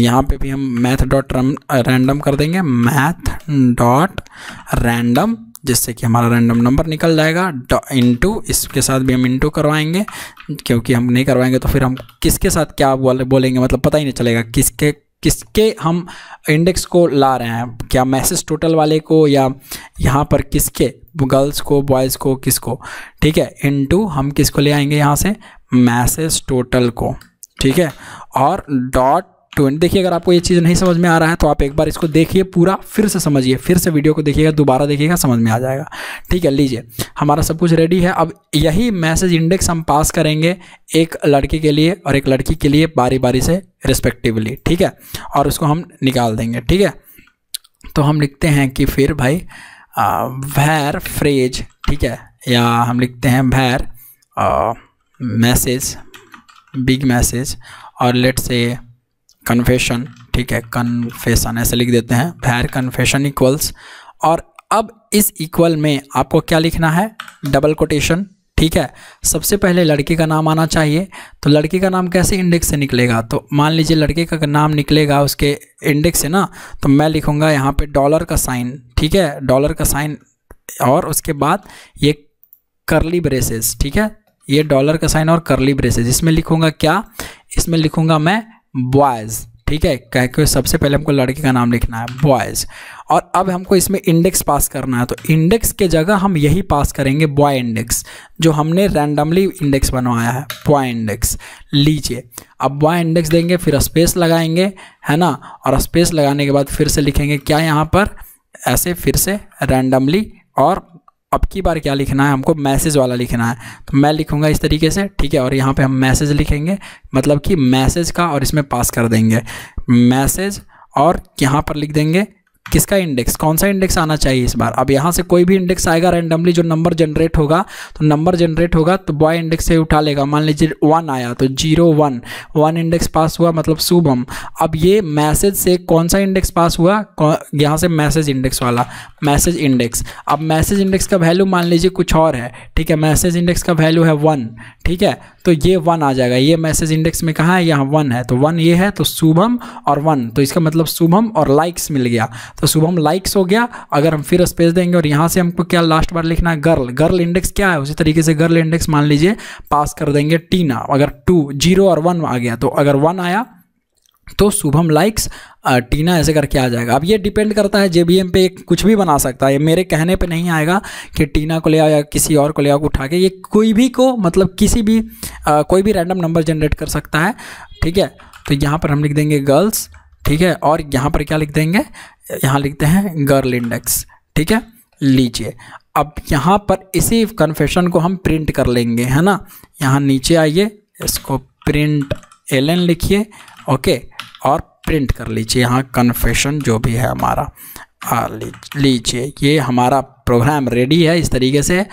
यहाँ पे भी हम मैथ डॉट रैंडम कर देंगे मैथ डॉट रैंडम जिससे कि हमारा रैंडम नंबर निकल जाएगा टू इसके साथ भी हम टू करवाएंगे क्योंकि हम नहीं करवाएंगे तो फिर हम किसके साथ क्या बोलेंगे मतलब पता ही नहीं चलेगा किसके किसके हम इंडेक्स को ला रहे हैं क्या मैसेज टोटल वाले को या यहाँ पर किसके गर्ल्स को बॉयज़ को किसको ठीक है इनटू हम किसको ले आएंगे यहाँ से मैसेज टोटल को ठीक है और डॉट ट्वेंटी देखिए अगर आपको ये चीज़ नहीं समझ में आ रहा है तो आप एक बार इसको देखिए पूरा फिर से समझिए फिर से वीडियो को देखिएगा दोबारा देखिएगा समझ में आ जाएगा ठीक है लीजिए हमारा सब कुछ रेडी है अब यही मैसेज इंडेक्स हम पास करेंगे एक लड़के के लिए और एक लड़की के लिए बारी बारी से रिस्पेक्टिवली ठीक है और उसको हम निकाल देंगे ठीक है तो हम लिखते हैं कि फिर भाई वैर फ्रेज ठीक है या हम लिखते हैं भैर मैसेज बिग मैसेज और लेट से कन्फेशन ठीक है कन्फेशन ऐसे लिख देते हैं भैर कन्फेशन इक्वल्स और अब इस इक्वल में आपको क्या लिखना है डबल कोटेशन ठीक है सबसे पहले लड़के का नाम आना चाहिए तो लड़के का नाम कैसे इंडेक्स से निकलेगा तो मान लीजिए लड़के का नाम निकलेगा उसके इंडेक्स से ना तो मैं लिखूँगा यहाँ पे डॉलर का साइन ठीक है डॉलर का साइन और उसके बाद ये करली ब्रेसेस ठीक है ये डॉलर का साइन और करली ब्रेसेस इसमें लिखूँगा क्या इसमें लिखूँगा मैं बॉयज़ ठीक है कह के सबसे पहले हमको लड़के का नाम लिखना है बॉयज़ और अब हमको इसमें इंडेक्स पास करना है तो इंडेक्स के जगह हम यही पास करेंगे बॉय इंडेक्स जो हमने रैंडमली इंडेक्स बनवाया है बॉय इंडेक्स लीजिए अब बॉय इंडेक्स देंगे फिर स्पेस लगाएंगे है ना और स्पेस लगाने के बाद फिर से लिखेंगे क्या यहाँ पर ऐसे फिर से रैंडमली और अब की बार क्या लिखना है हमको मैसेज वाला लिखना है तो मैं लिखूंगा इस तरीके से ठीक है और यहाँ पे हम मैसेज लिखेंगे मतलब कि मैसेज का और इसमें पास कर देंगे मैसेज और यहाँ पर लिख देंगे किसका इंडेक्स कौन सा इंडेक्स आना चाहिए इस बार अब यहाँ से कोई भी इंडेक्स आएगा रैंडमली जो नंबर जनरेट होगा तो नंबर जनरेट होगा तो बॉय इंडेक्स से उठा लेगा मान लीजिए वन आया तो zero one one index pass हुआ मतलब शुभम अब ये मैसेज से कौन सा इंडेक्स पास हुआ यहाँ से मैसेज इंडेक्स वाला मैसेज इंडेक्स अब मैसेज इंडेक्स का वैल्यू मान लीजिए कुछ और है ठीक है मैसेज इंडेक्स का वैल्यू है वन ठीक है तो ये वन आ जाएगा ये मैसेज इंडेक्स में कहाँ है यहाँ वन है तो वन ये है तो शुभम और वन तो इसका मतलब शुभम और लाइक्स मिल गया तो शुभम लाइक्स हो गया अगर हम फिर स्पेस देंगे और यहाँ से हमको क्या लास्ट बार लिखना है गर्ल गर्ल इंडेक्स क्या है उसी तरीके से गर्ल इंडेक्स मान लीजिए पास कर देंगे टीना अगर टू जीरो और वन आ गया तो अगर वन आया तो शुभम लाइक्स टीना ऐसे करके आ जाएगा अब ये डिपेंड करता है जे पे कुछ भी बना सकता है मेरे कहने पे नहीं आएगा कि टीना को ले आओ या किसी और को ले आओ उठा के ये कोई भी को मतलब किसी भी आ, कोई भी रैंडम नंबर जनरेट कर सकता है ठीक है तो यहाँ पर हम लिख देंगे गर्ल्स ठीक है और यहाँ पर क्या लिख देंगे यहाँ लिखते हैं गर्ल इंडेक्स ठीक है लीजिए अब यहाँ पर इसी कन्फेशन को हम प्रिंट कर लेंगे है ना यहाँ नीचे आइए इसको प्रिंट एल लिखिए ओके और प्रिंट कर लीजिए यहाँ कन्फेशन जो भी है हमारा हाँ लीजिए ये हमारा प्रोग्राम रेडी है इस तरीके से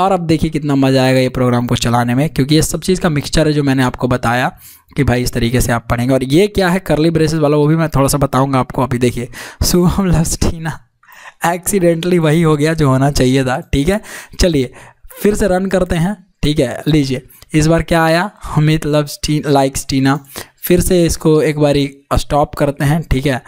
और अब देखिए कितना मज़ा आएगा ये प्रोग्राम को चलाने में क्योंकि ये सब चीज़ का मिक्सचर है जो मैंने आपको बताया कि भाई इस तरीके से आप पढ़ेंगे और ये क्या है करली ब्रेसेस वाला वो भी मैं थोड़ा सा बताऊंगा आपको अभी देखिए शुभम लस्टीना एक्सीडेंटली वही हो गया जो होना चाहिए था ठीक है चलिए फिर से रन करते हैं ठीक है लीजिए इस बार क्या आया Amit loves T likes Tina फिर से इसको एक बारी स्टॉप करते हैं ठीक है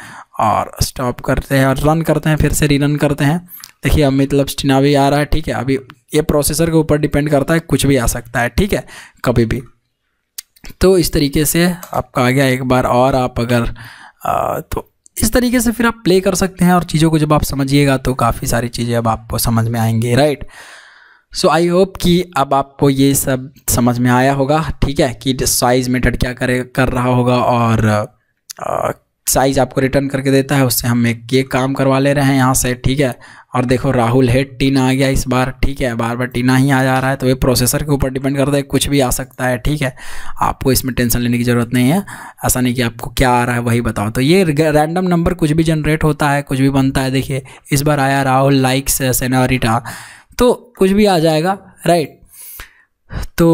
और स्टॉप करते हैं और रन करते हैं फिर से रीरन करते हैं देखिए अब मतलब स्टिना भी आ रहा है ठीक है अभी ये प्रोसेसर के ऊपर डिपेंड करता है कुछ भी आ सकता है ठीक है कभी भी तो इस तरीके से आपका आ गया एक बार और आप अगर आ, तो इस तरीके से फिर आप प्ले कर सकते हैं और चीज़ों को जब आप समझिएगा तो काफ़ी सारी चीज़ें अब आपको समझ में आएंगी राइट सो आई होप कि अब आपको ये सब समझ में आया होगा ठीक है कि साइज़ मेथड क्या करे कर रहा होगा और आ, साइज आपको रिटर्न करके देता है उससे हम एक ये काम करवा ले रहे हैं यहाँ से ठीक है और देखो राहुल हेड टीना आ गया इस बार ठीक है बार बार टीना ही आ जा रहा है तो ये प्रोसेसर के ऊपर डिपेंड करता है कुछ भी आ सकता है ठीक है आपको इसमें टेंशन लेने की ज़रूरत नहीं है ऐसा नहीं कि आपको क्या आ रहा है वही बताओ तो ये रैंडम नंबर कुछ भी जनरेट होता है कुछ भी बनता है देखिए इस बार आया राहुल लाइक्स सेनारिटा तो कुछ भी आ जाएगा राइट तो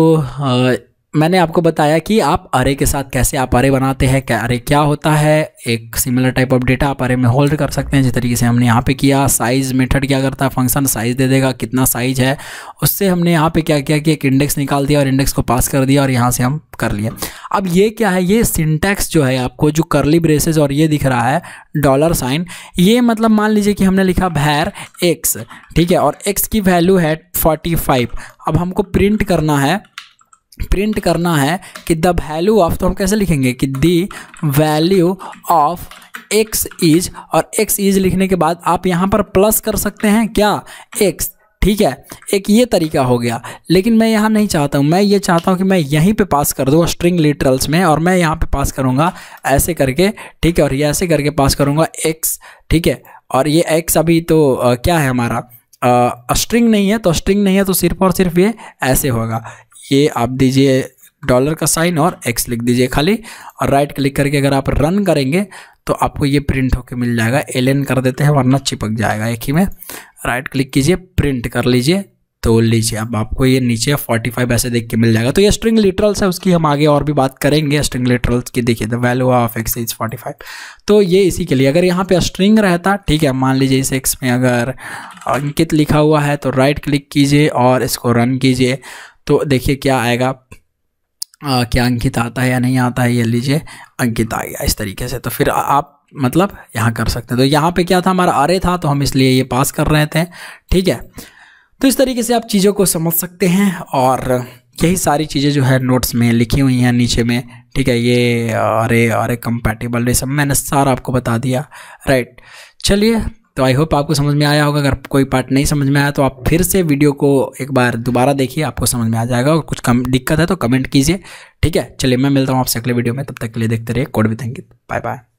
मैंने आपको बताया कि आप अरे के साथ कैसे आप अरे बनाते हैं क्या अरे क्या होता है एक सिमिलर टाइप ऑफ डेटा आप अरे में होल्ड कर सकते हैं जिस तरीके से हमने यहाँ पे किया साइज मेथड क्या करता है फंक्शन साइज दे देगा कितना साइज है उससे हमने यहाँ पे क्या किया कि एक इंडेक्स निकाल दिया और इंडेक्स को पास कर दिया और यहाँ से हम कर लिए अब ये क्या है ये सिंटैक्स जो है आपको जो करली ब्रेसेज और ये दिख रहा है डॉलर साइन ये मतलब मान लीजिए कि हमने लिखा भैर एक्स ठीक है और एक्स की वैल्यू है फोर्टी फाइव अब हमको प्रिंट करना है प्रिंट करना है कि द वैल्यू ऑफ तो हम कैसे लिखेंगे कि the value of x is और एक्स इज लिखने के बाद आप यहाँ पर प्लस कर सकते हैं क्या एक्स ठीक है एक ये तरीका हो गया लेकिन मैं यहाँ नहीं चाहता हूँ मैं ये चाहता हूँ कि मैं यहीं पे पास कर दूँ स्ट्रिंग लिटरल्स में और मैं यहाँ पे पास करूँगा ऐसे करके ठीक है और ये ऐसे करके पास करूँगा एक्स ठीक है और ये एक्स अभी तो आ, क्या है हमारा स्ट्रिंग नहीं है तो स्ट्रिंग नहीं है तो सिर्फ और सिर्फ ये ऐसे होगा ये आप दीजिए डॉलर का साइन और एक्स लिख दीजिए खाली और राइट क्लिक करके अगर आप रन करेंगे तो आपको ये प्रिंट होके मिल जाएगा एल कर देते हैं वरना चिपक जाएगा एक ही में राइट क्लिक कीजिए प्रिंट कर लीजिए तो लीजिए अब आपको ये नीचे 45 ऐसे देख के मिल जाएगा तो ये स्ट्रिंग लिटरल्स है उसकी हम आगे और भी बात करेंगे स्ट्रिंग लिटरल्स की देखिए the value of x is 45 तो ये इसी के लिए अगर यहाँ पे स्ट्रिंग रहता ठीक है मान लीजिए इस एक्स में अगर अंकित लिखा हुआ है तो राइट क्लिक कीजिए और इसको रन कीजिए तो देखिए क्या आएगा आ, क्या अंकित आता है या नहीं आता है ये लीजिए अंकित आ गया इस तरीके से तो फिर आ, आप मतलब यहाँ कर सकते हैं तो यहाँ पे क्या था हमारा अरे था तो हम इसलिए ये पास कर रहे थे ठीक है तो इस तरीके से आप चीज़ों को समझ सकते हैं और यही सारी चीज़ें जो है नोट्स में लिखी हुई हैं नीचे में ठीक है ये अरे अरे कंपैटिबल ये सब मैंने सारा आपको बता दिया राइट चलिए तो आई होप आपको समझ में आया होगा अगर कोई पार्ट नहीं समझ में आया तो आप फिर से वीडियो को एक बार दोबारा देखिए आपको समझ में आ जाएगा और कुछ कम दिक्कत है तो कमेंट कीजिए ठीक है चलिए मैं मिलता हूँ आपसे अगले वीडियो में तब तक के लिए देखते रहिए code thank you bye bye